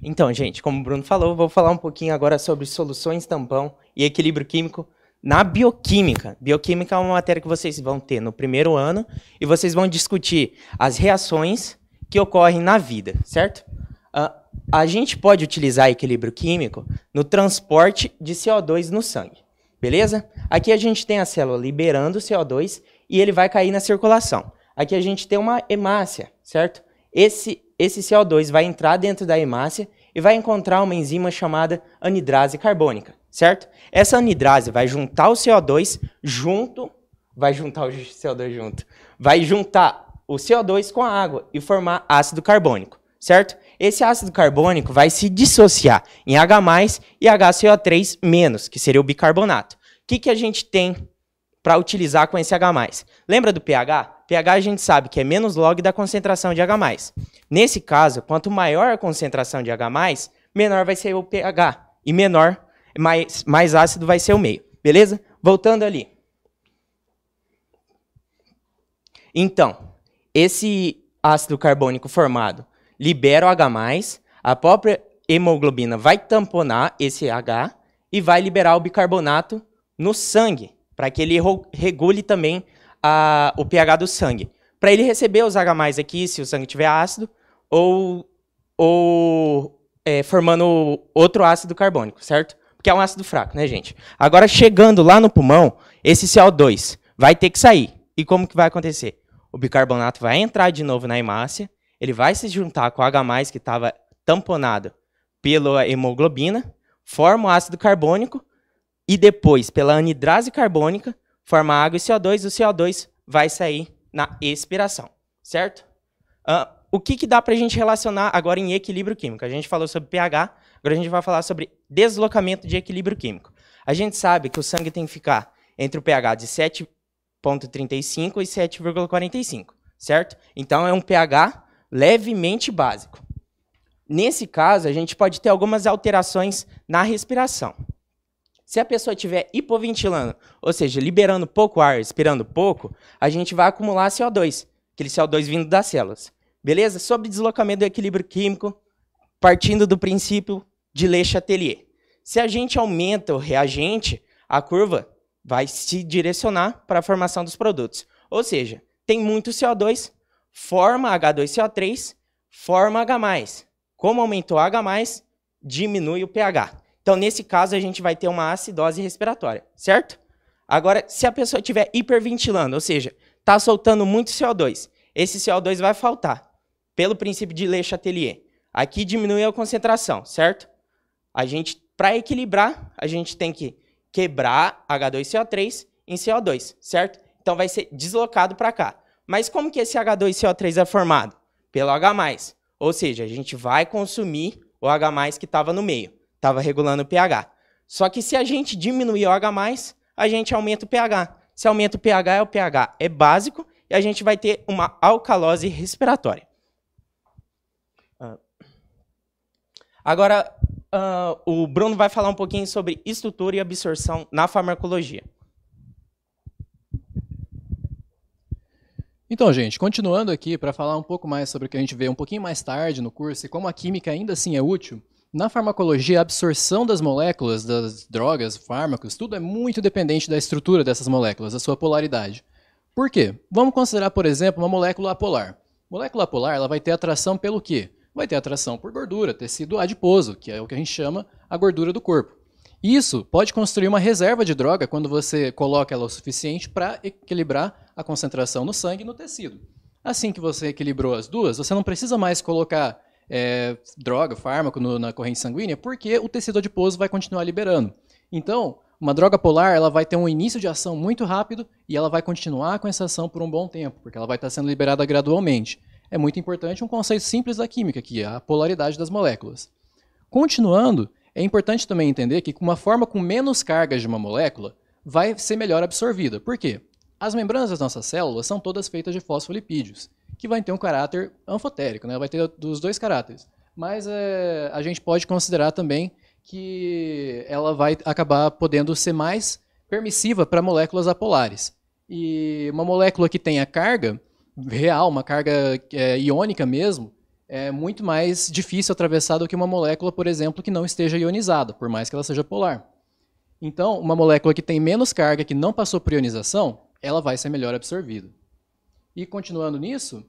Então, gente, como o Bruno falou, vou falar um pouquinho agora sobre soluções tampão e equilíbrio químico na bioquímica. Bioquímica é uma matéria que vocês vão ter no primeiro ano e vocês vão discutir as reações que ocorrem na vida, certo? Uh, a gente pode utilizar equilíbrio químico no transporte de CO2 no sangue, beleza? Aqui a gente tem a célula liberando CO2 e ele vai cair na circulação. Aqui a gente tem uma hemácia, certo? Esse, esse CO2 vai entrar dentro da hemácia e vai encontrar uma enzima chamada anidrase carbônica certo? Essa anidrase vai juntar o CO2 junto, vai juntar o CO2 junto, vai juntar o CO2 com a água e formar ácido carbônico, certo? Esse ácido carbônico vai se dissociar em H+, e HCO3-, que seria o bicarbonato. O que, que a gente tem para utilizar com esse H+. Lembra do pH? pH a gente sabe que é menos log da concentração de H+. Nesse caso, quanto maior a concentração de H+, menor vai ser o pH e menor mais, mais ácido vai ser o meio. Beleza? Voltando ali. Então, esse ácido carbônico formado libera o H+, a própria hemoglobina vai tamponar esse H e vai liberar o bicarbonato no sangue, para que ele regule também a, o pH do sangue. Para ele receber os H+, aqui, se o sangue tiver ácido, ou, ou é, formando outro ácido carbônico, certo? que é um ácido fraco, né, gente? Agora, chegando lá no pulmão, esse CO2 vai ter que sair. E como que vai acontecer? O bicarbonato vai entrar de novo na hemácia, ele vai se juntar com o H+, que estava tamponado pela hemoglobina, forma o ácido carbônico, e depois, pela anidrase carbônica, forma água e CO2, o CO2 vai sair na expiração, certo? Uh, o que, que dá para a gente relacionar agora em equilíbrio químico? A gente falou sobre pH, agora a gente vai falar sobre deslocamento de equilíbrio químico. A gente sabe que o sangue tem que ficar entre o pH de 7,35 e 7,45, certo? Então é um pH levemente básico. Nesse caso, a gente pode ter algumas alterações na respiração. Se a pessoa estiver hipoventilando, ou seja, liberando pouco ar, expirando pouco, a gente vai acumular CO2, aquele CO2 vindo das células. Beleza? Sobre deslocamento do equilíbrio químico, partindo do princípio de Le Atelier. Se a gente aumenta o reagente, a curva vai se direcionar para a formação dos produtos. Ou seja, tem muito CO2, forma H2CO3, forma H+. Como aumentou H+, diminui o pH. Então, nesse caso, a gente vai ter uma acidose respiratória, certo? Agora, se a pessoa estiver hiperventilando, ou seja, está soltando muito CO2, esse CO2 vai faltar, pelo princípio de Le Chatelier. Aqui diminui a concentração, certo? A gente, para equilibrar, a gente tem que quebrar H2CO3 em CO2, certo? Então vai ser deslocado para cá. Mas como que esse H2CO3 é formado? Pelo H+. Ou seja, a gente vai consumir o H+, que estava no meio, estava regulando o pH. Só que se a gente diminuir o H+, a gente aumenta o pH. Se aumenta o pH, é o pH é básico e a gente vai ter uma alcalose respiratória. Ah. Agora, Uh, o Bruno vai falar um pouquinho sobre estrutura e absorção na farmacologia. Então, gente, continuando aqui para falar um pouco mais sobre o que a gente vê um pouquinho mais tarde no curso e como a química ainda assim é útil, na farmacologia, a absorção das moléculas, das drogas, fármacos, tudo é muito dependente da estrutura dessas moléculas, da sua polaridade. Por quê? Vamos considerar, por exemplo, uma molécula apolar. molécula apolar ela vai ter atração pelo quê? vai ter atração por gordura, tecido adiposo, que é o que a gente chama a gordura do corpo. Isso pode construir uma reserva de droga quando você coloca ela o suficiente para equilibrar a concentração no sangue e no tecido. Assim que você equilibrou as duas, você não precisa mais colocar é, droga, fármaco no, na corrente sanguínea, porque o tecido adiposo vai continuar liberando. Então, uma droga polar ela vai ter um início de ação muito rápido e ela vai continuar com essa ação por um bom tempo, porque ela vai estar sendo liberada gradualmente é muito importante um conceito simples da química, que é a polaridade das moléculas. Continuando, é importante também entender que uma forma com menos cargas de uma molécula vai ser melhor absorvida. Por quê? As membranas das nossas células são todas feitas de fosfolipídios, que vai ter um caráter anfotérico, né? vai ter dos dois caráteres. Mas é, a gente pode considerar também que ela vai acabar podendo ser mais permissiva para moléculas apolares. E uma molécula que tenha carga, real, uma carga é, iônica mesmo, é muito mais difícil atravessar do que uma molécula, por exemplo, que não esteja ionizada, por mais que ela seja polar. Então, uma molécula que tem menos carga, que não passou por ionização, ela vai ser melhor absorvida. E continuando nisso,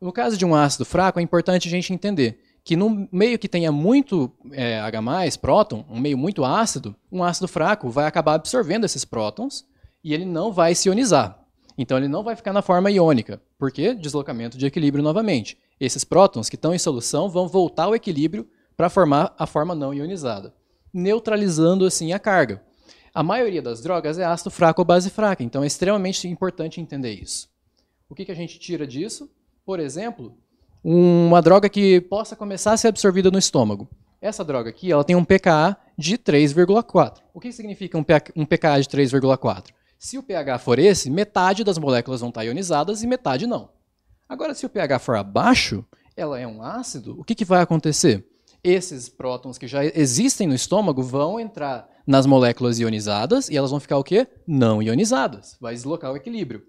no caso de um ácido fraco, é importante a gente entender que no meio que tenha muito é, H+, próton, um meio muito ácido, um ácido fraco vai acabar absorvendo esses prótons e ele não vai se ionizar. Então ele não vai ficar na forma iônica, porque deslocamento de equilíbrio novamente. Esses prótons que estão em solução vão voltar ao equilíbrio para formar a forma não ionizada, neutralizando assim a carga. A maioria das drogas é ácido fraco ou base fraca, então é extremamente importante entender isso. O que, que a gente tira disso? Por exemplo, uma droga que possa começar a ser absorvida no estômago. Essa droga aqui ela tem um pKa de 3,4. O que significa um pKa de 3,4? Se o pH for esse, metade das moléculas vão estar ionizadas e metade não. Agora, se o pH for abaixo, ela é um ácido, o que, que vai acontecer? Esses prótons que já existem no estômago vão entrar nas moléculas ionizadas e elas vão ficar o quê? Não ionizadas. Vai deslocar o equilíbrio.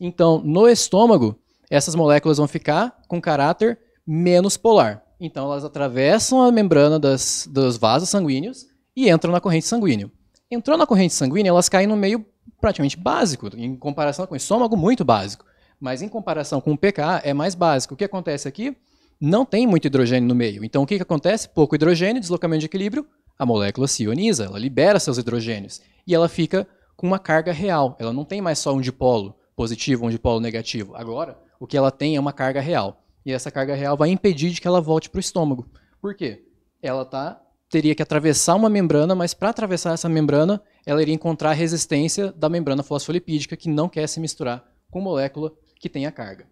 Então, no estômago, essas moléculas vão ficar com caráter menos polar. Então, elas atravessam a membrana das, dos vasos sanguíneos e entram na corrente sanguínea. Entrou na corrente sanguínea, elas caem no meio praticamente básico, em comparação com o estômago, muito básico. Mas em comparação com o pKa, é mais básico. O que acontece aqui? Não tem muito hidrogênio no meio. Então, o que, que acontece? Pouco hidrogênio, deslocamento de equilíbrio, a molécula se ioniza, ela libera seus hidrogênios. E ela fica com uma carga real. Ela não tem mais só um dipolo positivo, um dipolo negativo. Agora, o que ela tem é uma carga real. E essa carga real vai impedir de que ela volte para o estômago. Por quê? Ela tá, teria que atravessar uma membrana, mas para atravessar essa membrana, ela iria encontrar resistência da membrana fosfolipídica, que não quer se misturar com molécula que tem a carga.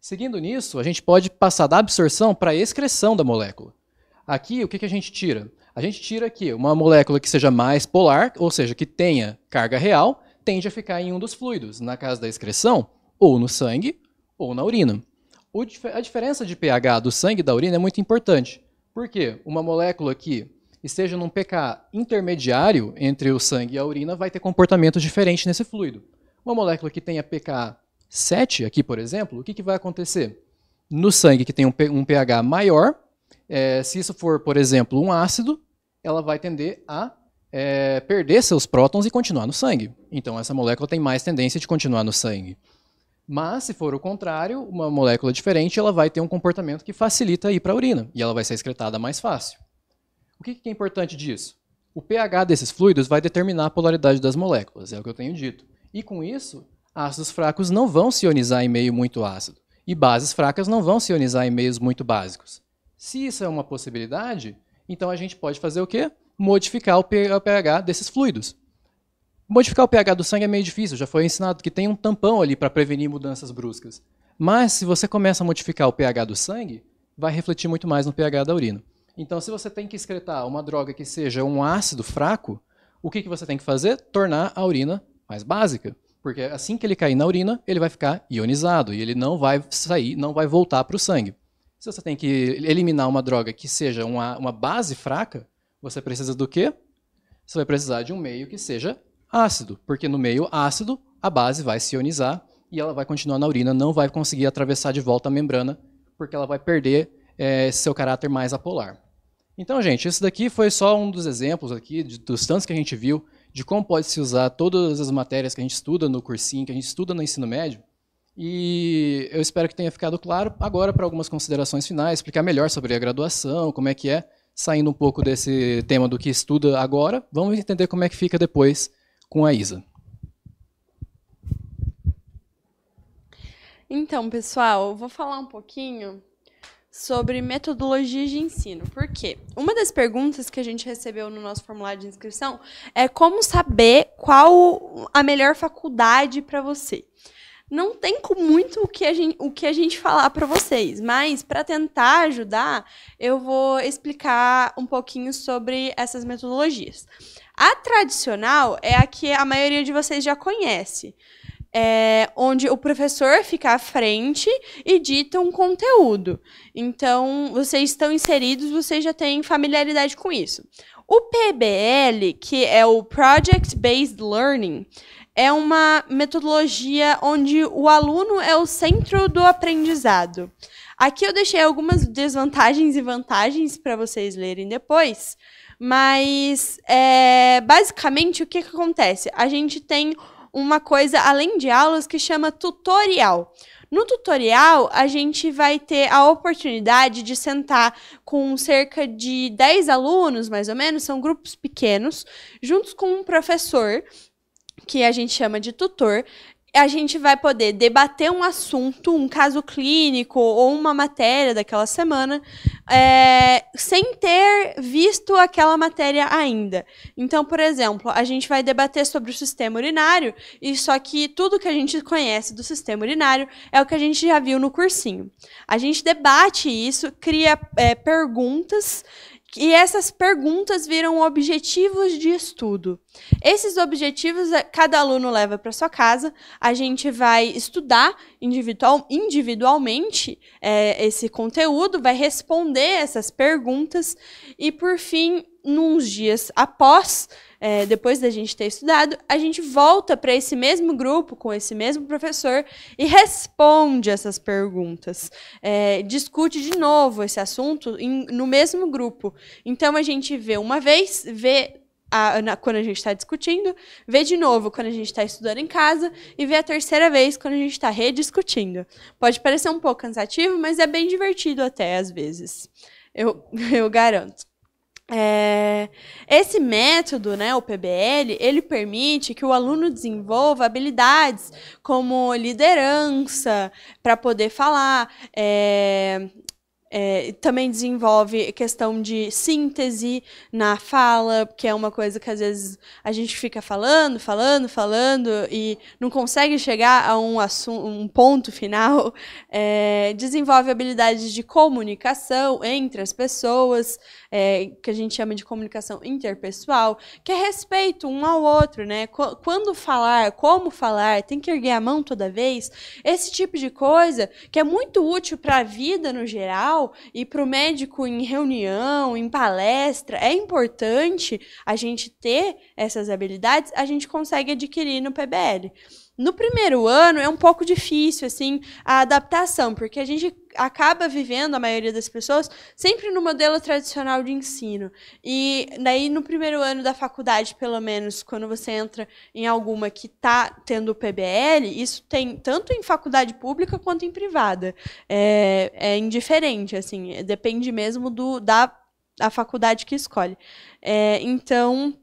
Seguindo nisso, a gente pode passar da absorção para a excreção da molécula. Aqui, o que, que a gente tira? A gente tira aqui uma molécula que seja mais polar, ou seja, que tenha carga real, tende a ficar em um dos fluidos, na casa da excreção, ou no sangue, ou na urina. O, a diferença de pH do sangue e da urina é muito importante. Por quê? Uma molécula que esteja num pK intermediário entre o sangue e a urina vai ter comportamentos diferentes nesse fluido. Uma molécula que tenha pK 7 aqui, por exemplo, o que, que vai acontecer? No sangue que tem um, um pH maior, é, se isso for, por exemplo, um ácido, ela vai tender a é, perder seus prótons e continuar no sangue. Então essa molécula tem mais tendência de continuar no sangue. Mas, se for o contrário, uma molécula diferente, ela vai ter um comportamento que facilita ir para a urina e ela vai ser excretada mais fácil. O que, que é importante disso? O pH desses fluidos vai determinar a polaridade das moléculas, é o que eu tenho dito. E com isso, ácidos fracos não vão se ionizar em meio muito ácido, e bases fracas não vão se ionizar em meios muito básicos. Se isso é uma possibilidade, então a gente pode fazer o quê? Modificar o pH desses fluidos. Modificar o pH do sangue é meio difícil, já foi ensinado que tem um tampão ali para prevenir mudanças bruscas. Mas se você começa a modificar o pH do sangue, vai refletir muito mais no pH da urina. Então, se você tem que excretar uma droga que seja um ácido fraco, o que, que você tem que fazer? Tornar a urina mais básica. Porque assim que ele cair na urina, ele vai ficar ionizado e ele não vai sair, não vai voltar para o sangue. Se você tem que eliminar uma droga que seja uma, uma base fraca, você precisa do quê? Você vai precisar de um meio que seja ácido, porque no meio ácido a base vai se ionizar e ela vai continuar na urina, não vai conseguir atravessar de volta a membrana, porque ela vai perder é, seu caráter mais apolar. Então, gente, esse daqui foi só um dos exemplos aqui, de, dos tantos que a gente viu, de como pode se usar todas as matérias que a gente estuda no cursinho, que a gente estuda no ensino médio. E eu espero que tenha ficado claro. Agora, para algumas considerações finais, explicar melhor sobre a graduação, como é que é, saindo um pouco desse tema do que estuda agora, vamos entender como é que fica depois com a Isa. Então, pessoal, eu vou falar um pouquinho sobre metodologias de ensino. Por quê? Uma das perguntas que a gente recebeu no nosso formulário de inscrição é como saber qual a melhor faculdade para você. Não tem com muito o que a gente, o que a gente falar para vocês, mas para tentar ajudar, eu vou explicar um pouquinho sobre essas metodologias. A tradicional é a que a maioria de vocês já conhece é, onde o professor fica à frente e dita um conteúdo. Então, vocês estão inseridos, vocês já têm familiaridade com isso. O PBL, que é o Project Based Learning, é uma metodologia onde o aluno é o centro do aprendizado. Aqui eu deixei algumas desvantagens e vantagens para vocês lerem depois, mas é, basicamente o que, que acontece? A gente tem uma coisa além de aulas que chama tutorial. No tutorial, a gente vai ter a oportunidade de sentar com cerca de 10 alunos, mais ou menos, são grupos pequenos, juntos com um professor que a gente chama de tutor, a gente vai poder debater um assunto, um caso clínico ou uma matéria daquela semana, é, sem ter visto aquela matéria ainda. Então, por exemplo, a gente vai debater sobre o sistema urinário, e só que tudo que a gente conhece do sistema urinário é o que a gente já viu no cursinho. A gente debate isso, cria é, perguntas e essas perguntas viram objetivos de estudo. Esses objetivos eh, cada aluno leva para sua casa, a gente vai estudar individual, individualmente é, esse conteúdo, vai responder essas perguntas e, por fim, nos dias após é, depois da gente ter estudado, a gente volta para esse mesmo grupo, com esse mesmo professor, e responde essas perguntas. É, discute de novo esse assunto em, no mesmo grupo. Então a gente vê uma vez, vê a, na, quando a gente está discutindo, vê de novo quando a gente está estudando em casa e vê a terceira vez quando a gente está rediscutindo. Pode parecer um pouco cansativo, mas é bem divertido até às vezes. Eu, eu garanto. É, esse método, né, o PBL, ele permite que o aluno desenvolva habilidades como liderança, para poder falar, é, é, também desenvolve questão de síntese na fala, que é uma coisa que às vezes a gente fica falando, falando, falando e não consegue chegar a um, um ponto final. É, desenvolve habilidades de comunicação entre as pessoas, é, que a gente chama de comunicação interpessoal, que é respeito um ao outro, né? Quando falar, como falar, tem que erguer a mão toda vez, esse tipo de coisa que é muito útil para a vida no geral e para o médico em reunião, em palestra, é importante a gente ter essas habilidades, a gente consegue adquirir no PBL. No primeiro ano é um pouco difícil assim a adaptação, porque a gente acaba vivendo a maioria das pessoas sempre no modelo tradicional de ensino. E daí no primeiro ano da faculdade, pelo menos, quando você entra em alguma que está tendo o PBL, isso tem tanto em faculdade pública quanto em privada. É, é indiferente, assim, depende mesmo do da a faculdade que escolhe. É, então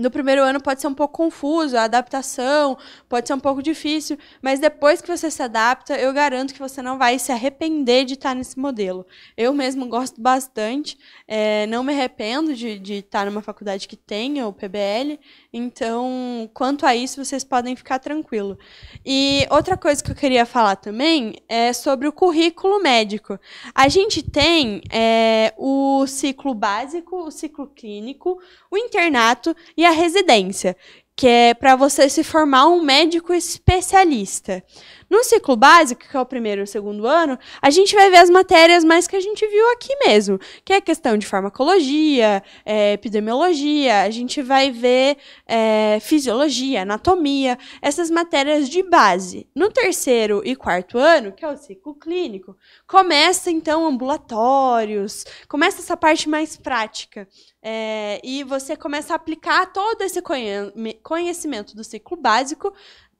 no primeiro ano pode ser um pouco confuso, a adaptação pode ser um pouco difícil, mas depois que você se adapta, eu garanto que você não vai se arrepender de estar nesse modelo. Eu mesmo gosto bastante, é, não me arrependo de, de estar numa faculdade que tenha o PBL, então, quanto a isso, vocês podem ficar tranquilo. E outra coisa que eu queria falar também é sobre o currículo médico. A gente tem é, o ciclo básico, o ciclo clínico, o internato e a residência, que é para você se formar um médico especialista. No ciclo básico, que é o primeiro e o segundo ano, a gente vai ver as matérias mais que a gente viu aqui mesmo, que é questão de farmacologia, é, epidemiologia, a gente vai ver é, fisiologia, anatomia, essas matérias de base. No terceiro e quarto ano, que é o ciclo clínico, começa então ambulatórios, começa essa parte mais prática. É, e você começa a aplicar todo esse conhecimento do ciclo básico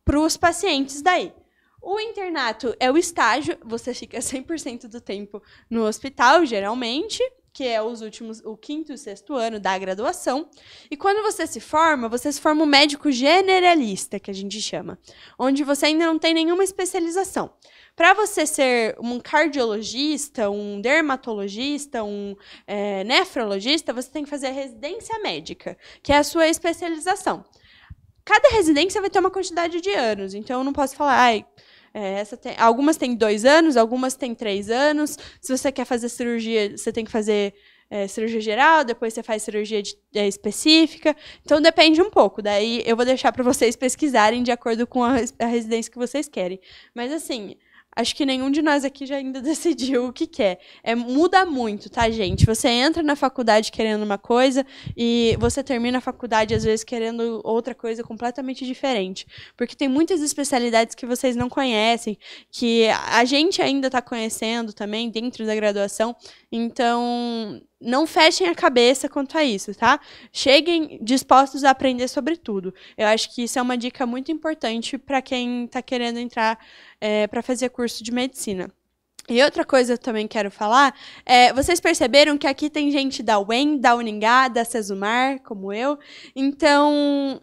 para os pacientes daí. O internato é o estágio, você fica 100% do tempo no hospital, geralmente, que é os últimos, o quinto e sexto ano da graduação. E quando você se forma, você se forma um médico generalista, que a gente chama, onde você ainda não tem nenhuma especialização. Para você ser um cardiologista, um dermatologista, um é, nefrologista, você tem que fazer a residência médica, que é a sua especialização cada residência vai ter uma quantidade de anos. Então, eu não posso falar, ai, é, essa tem, algumas têm dois anos, algumas têm três anos. Se você quer fazer cirurgia, você tem que fazer é, cirurgia geral, depois você faz cirurgia de, é, específica. Então depende um pouco. Daí eu vou deixar para vocês pesquisarem de acordo com a, a residência que vocês querem. Mas assim, acho que nenhum de nós aqui já ainda decidiu o que quer. É. é, muda muito, tá, gente? Você entra na faculdade querendo uma coisa e você termina a faculdade, às vezes, querendo outra coisa completamente diferente. Porque tem muitas especialidades que vocês não conhecem, que a gente ainda está conhecendo também dentro da graduação. Então, não fechem a cabeça quanto a isso, tá? Cheguem dispostos a aprender sobre tudo. Eu acho que isso é uma dica muito importante para quem está querendo entrar é, para fazer curso de medicina. E outra coisa que eu também quero falar é, vocês perceberam que aqui tem gente da UEM, da Uningá, da Cesumar, como eu. Então,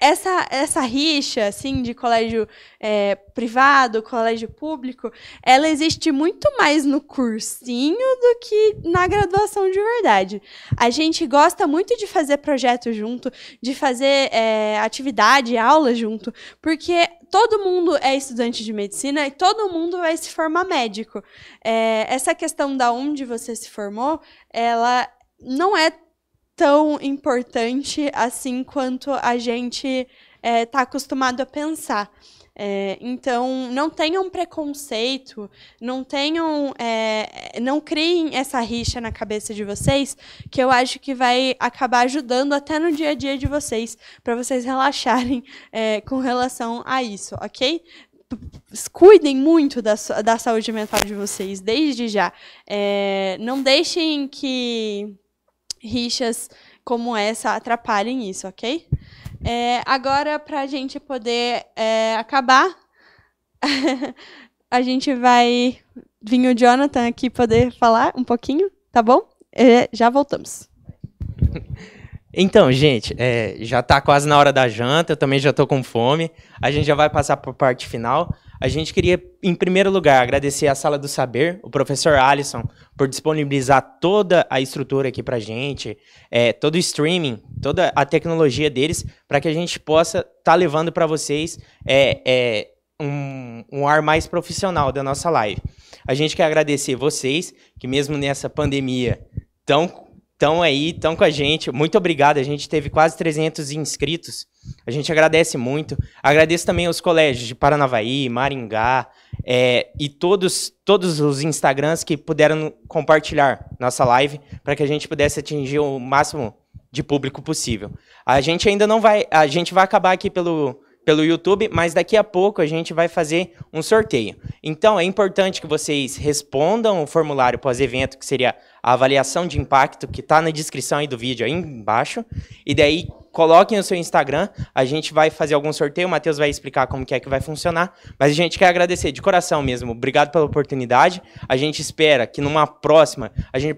essa, essa rixa, assim, de colégio é, privado, colégio público, ela existe muito mais no cursinho do que na graduação de verdade. A gente gosta muito de fazer projetos junto, de fazer é, atividade, aula junto, porque todo mundo é estudante de medicina e todo mundo vai se formar médico. É, essa questão da onde você se formou, ela não é tão importante assim quanto a gente está é, tá acostumado a pensar. É, então, não tenham preconceito, não tenham, é, não criem essa rixa na cabeça de vocês, que eu acho que vai acabar ajudando até no dia a dia de vocês, para vocês relaxarem é, com relação a isso, ok? cuidem muito da, da saúde mental de vocês, desde já. É, não deixem que rixas como essa atrapalhem isso, ok? É, agora, para a gente poder é, acabar, a gente vai vir o Jonathan aqui poder falar um pouquinho, tá bom? É, já voltamos. Então, gente, é, já está quase na hora da janta, eu também já estou com fome. A gente já vai passar para a parte final. A gente queria, em primeiro lugar, agradecer à Sala do Saber, o professor Alisson, por disponibilizar toda a estrutura aqui para a gente, é, todo o streaming, toda a tecnologia deles, para que a gente possa estar tá levando para vocês é, é, um, um ar mais profissional da nossa live. A gente quer agradecer vocês, que mesmo nessa pandemia tão estão aí, estão com a gente. Muito obrigado. A gente teve quase 300 inscritos. A gente agradece muito. Agradeço também aos colégios de Paranavaí, Maringá é, e todos, todos os Instagrams que puderam compartilhar nossa live para que a gente pudesse atingir o máximo de público possível. A gente ainda não vai, a gente vai acabar aqui pelo pelo YouTube, mas daqui a pouco a gente vai fazer um sorteio. Então é importante que vocês respondam o formulário pós-evento, que seria a avaliação de impacto, que está na descrição aí do vídeo aí embaixo. E daí coloquem o seu Instagram. A gente vai fazer algum sorteio, o Matheus vai explicar como que é que vai funcionar. Mas a gente quer agradecer de coração mesmo. Obrigado pela oportunidade. A gente espera que numa próxima a gente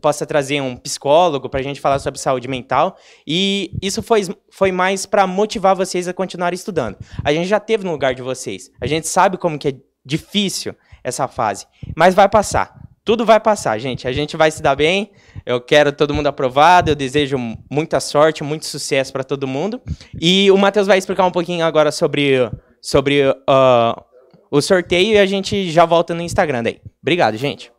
possa trazer um psicólogo para a gente falar sobre saúde mental. E isso foi, foi mais para motivar vocês a continuar estudando. A gente já teve no lugar de vocês. A gente sabe como que é difícil essa fase, mas vai passar tudo vai passar, gente. A gente vai se dar bem. Eu quero todo mundo aprovado. Eu desejo muita sorte, muito sucesso para todo mundo. E o Matheus vai explicar um pouquinho agora sobre, sobre uh, o sorteio e a gente já volta no Instagram daí. Obrigado, gente.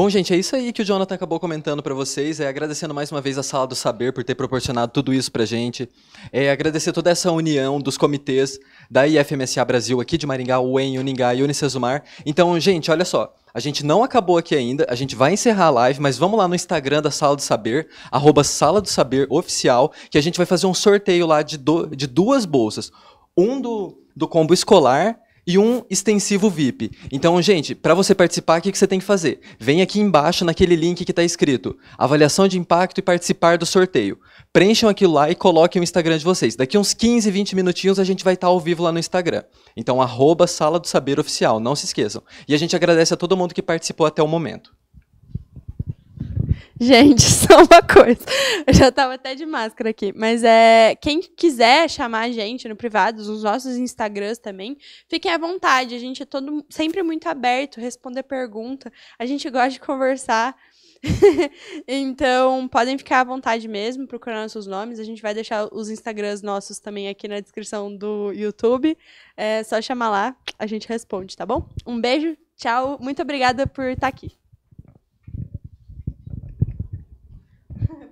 Bom, gente, é isso aí que o Jonathan acabou comentando para vocês. É agradecendo mais uma vez a Sala do Saber por ter proporcionado tudo isso para gente. É agradecer toda essa união dos comitês da IFMSA Brasil aqui de Maringá, UEM, Uningá e Unicesumar. Então, gente, olha só. A gente não acabou aqui ainda, a gente vai encerrar a live, mas vamos lá no Instagram da Sala do Saber, arroba Sala do Saber Oficial, que a gente vai fazer um sorteio lá de, do, de duas bolsas. Um do, do combo escolar e um extensivo VIP. Então, gente, para você participar, o que, que você tem que fazer? Vem aqui embaixo naquele link que está escrito avaliação de impacto e participar do sorteio. Preencham aquilo lá e coloquem o Instagram de vocês. Daqui uns 15, 20 minutinhos a gente vai estar tá ao vivo lá no Instagram. Então, arroba Sala do Saber Oficial, não se esqueçam. E a gente agradece a todo mundo que participou até o momento. Gente, só uma coisa. Eu já tava até de máscara aqui. Mas é. Quem quiser chamar a gente no privado, nos nossos Instagrams também, fiquem à vontade. A gente é todo sempre muito aberto, responder pergunta. A gente gosta de conversar. então, podem ficar à vontade mesmo, procurando nossos nomes. A gente vai deixar os Instagrams nossos também aqui na descrição do YouTube. É só chamar lá, a gente responde, tá bom? Um beijo, tchau. Muito obrigada por estar aqui.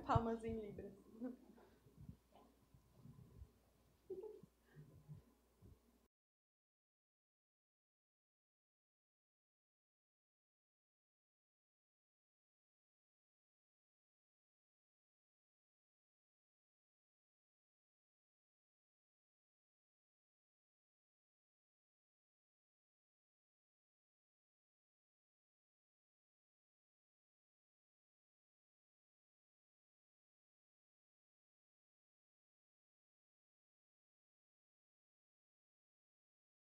How amazing!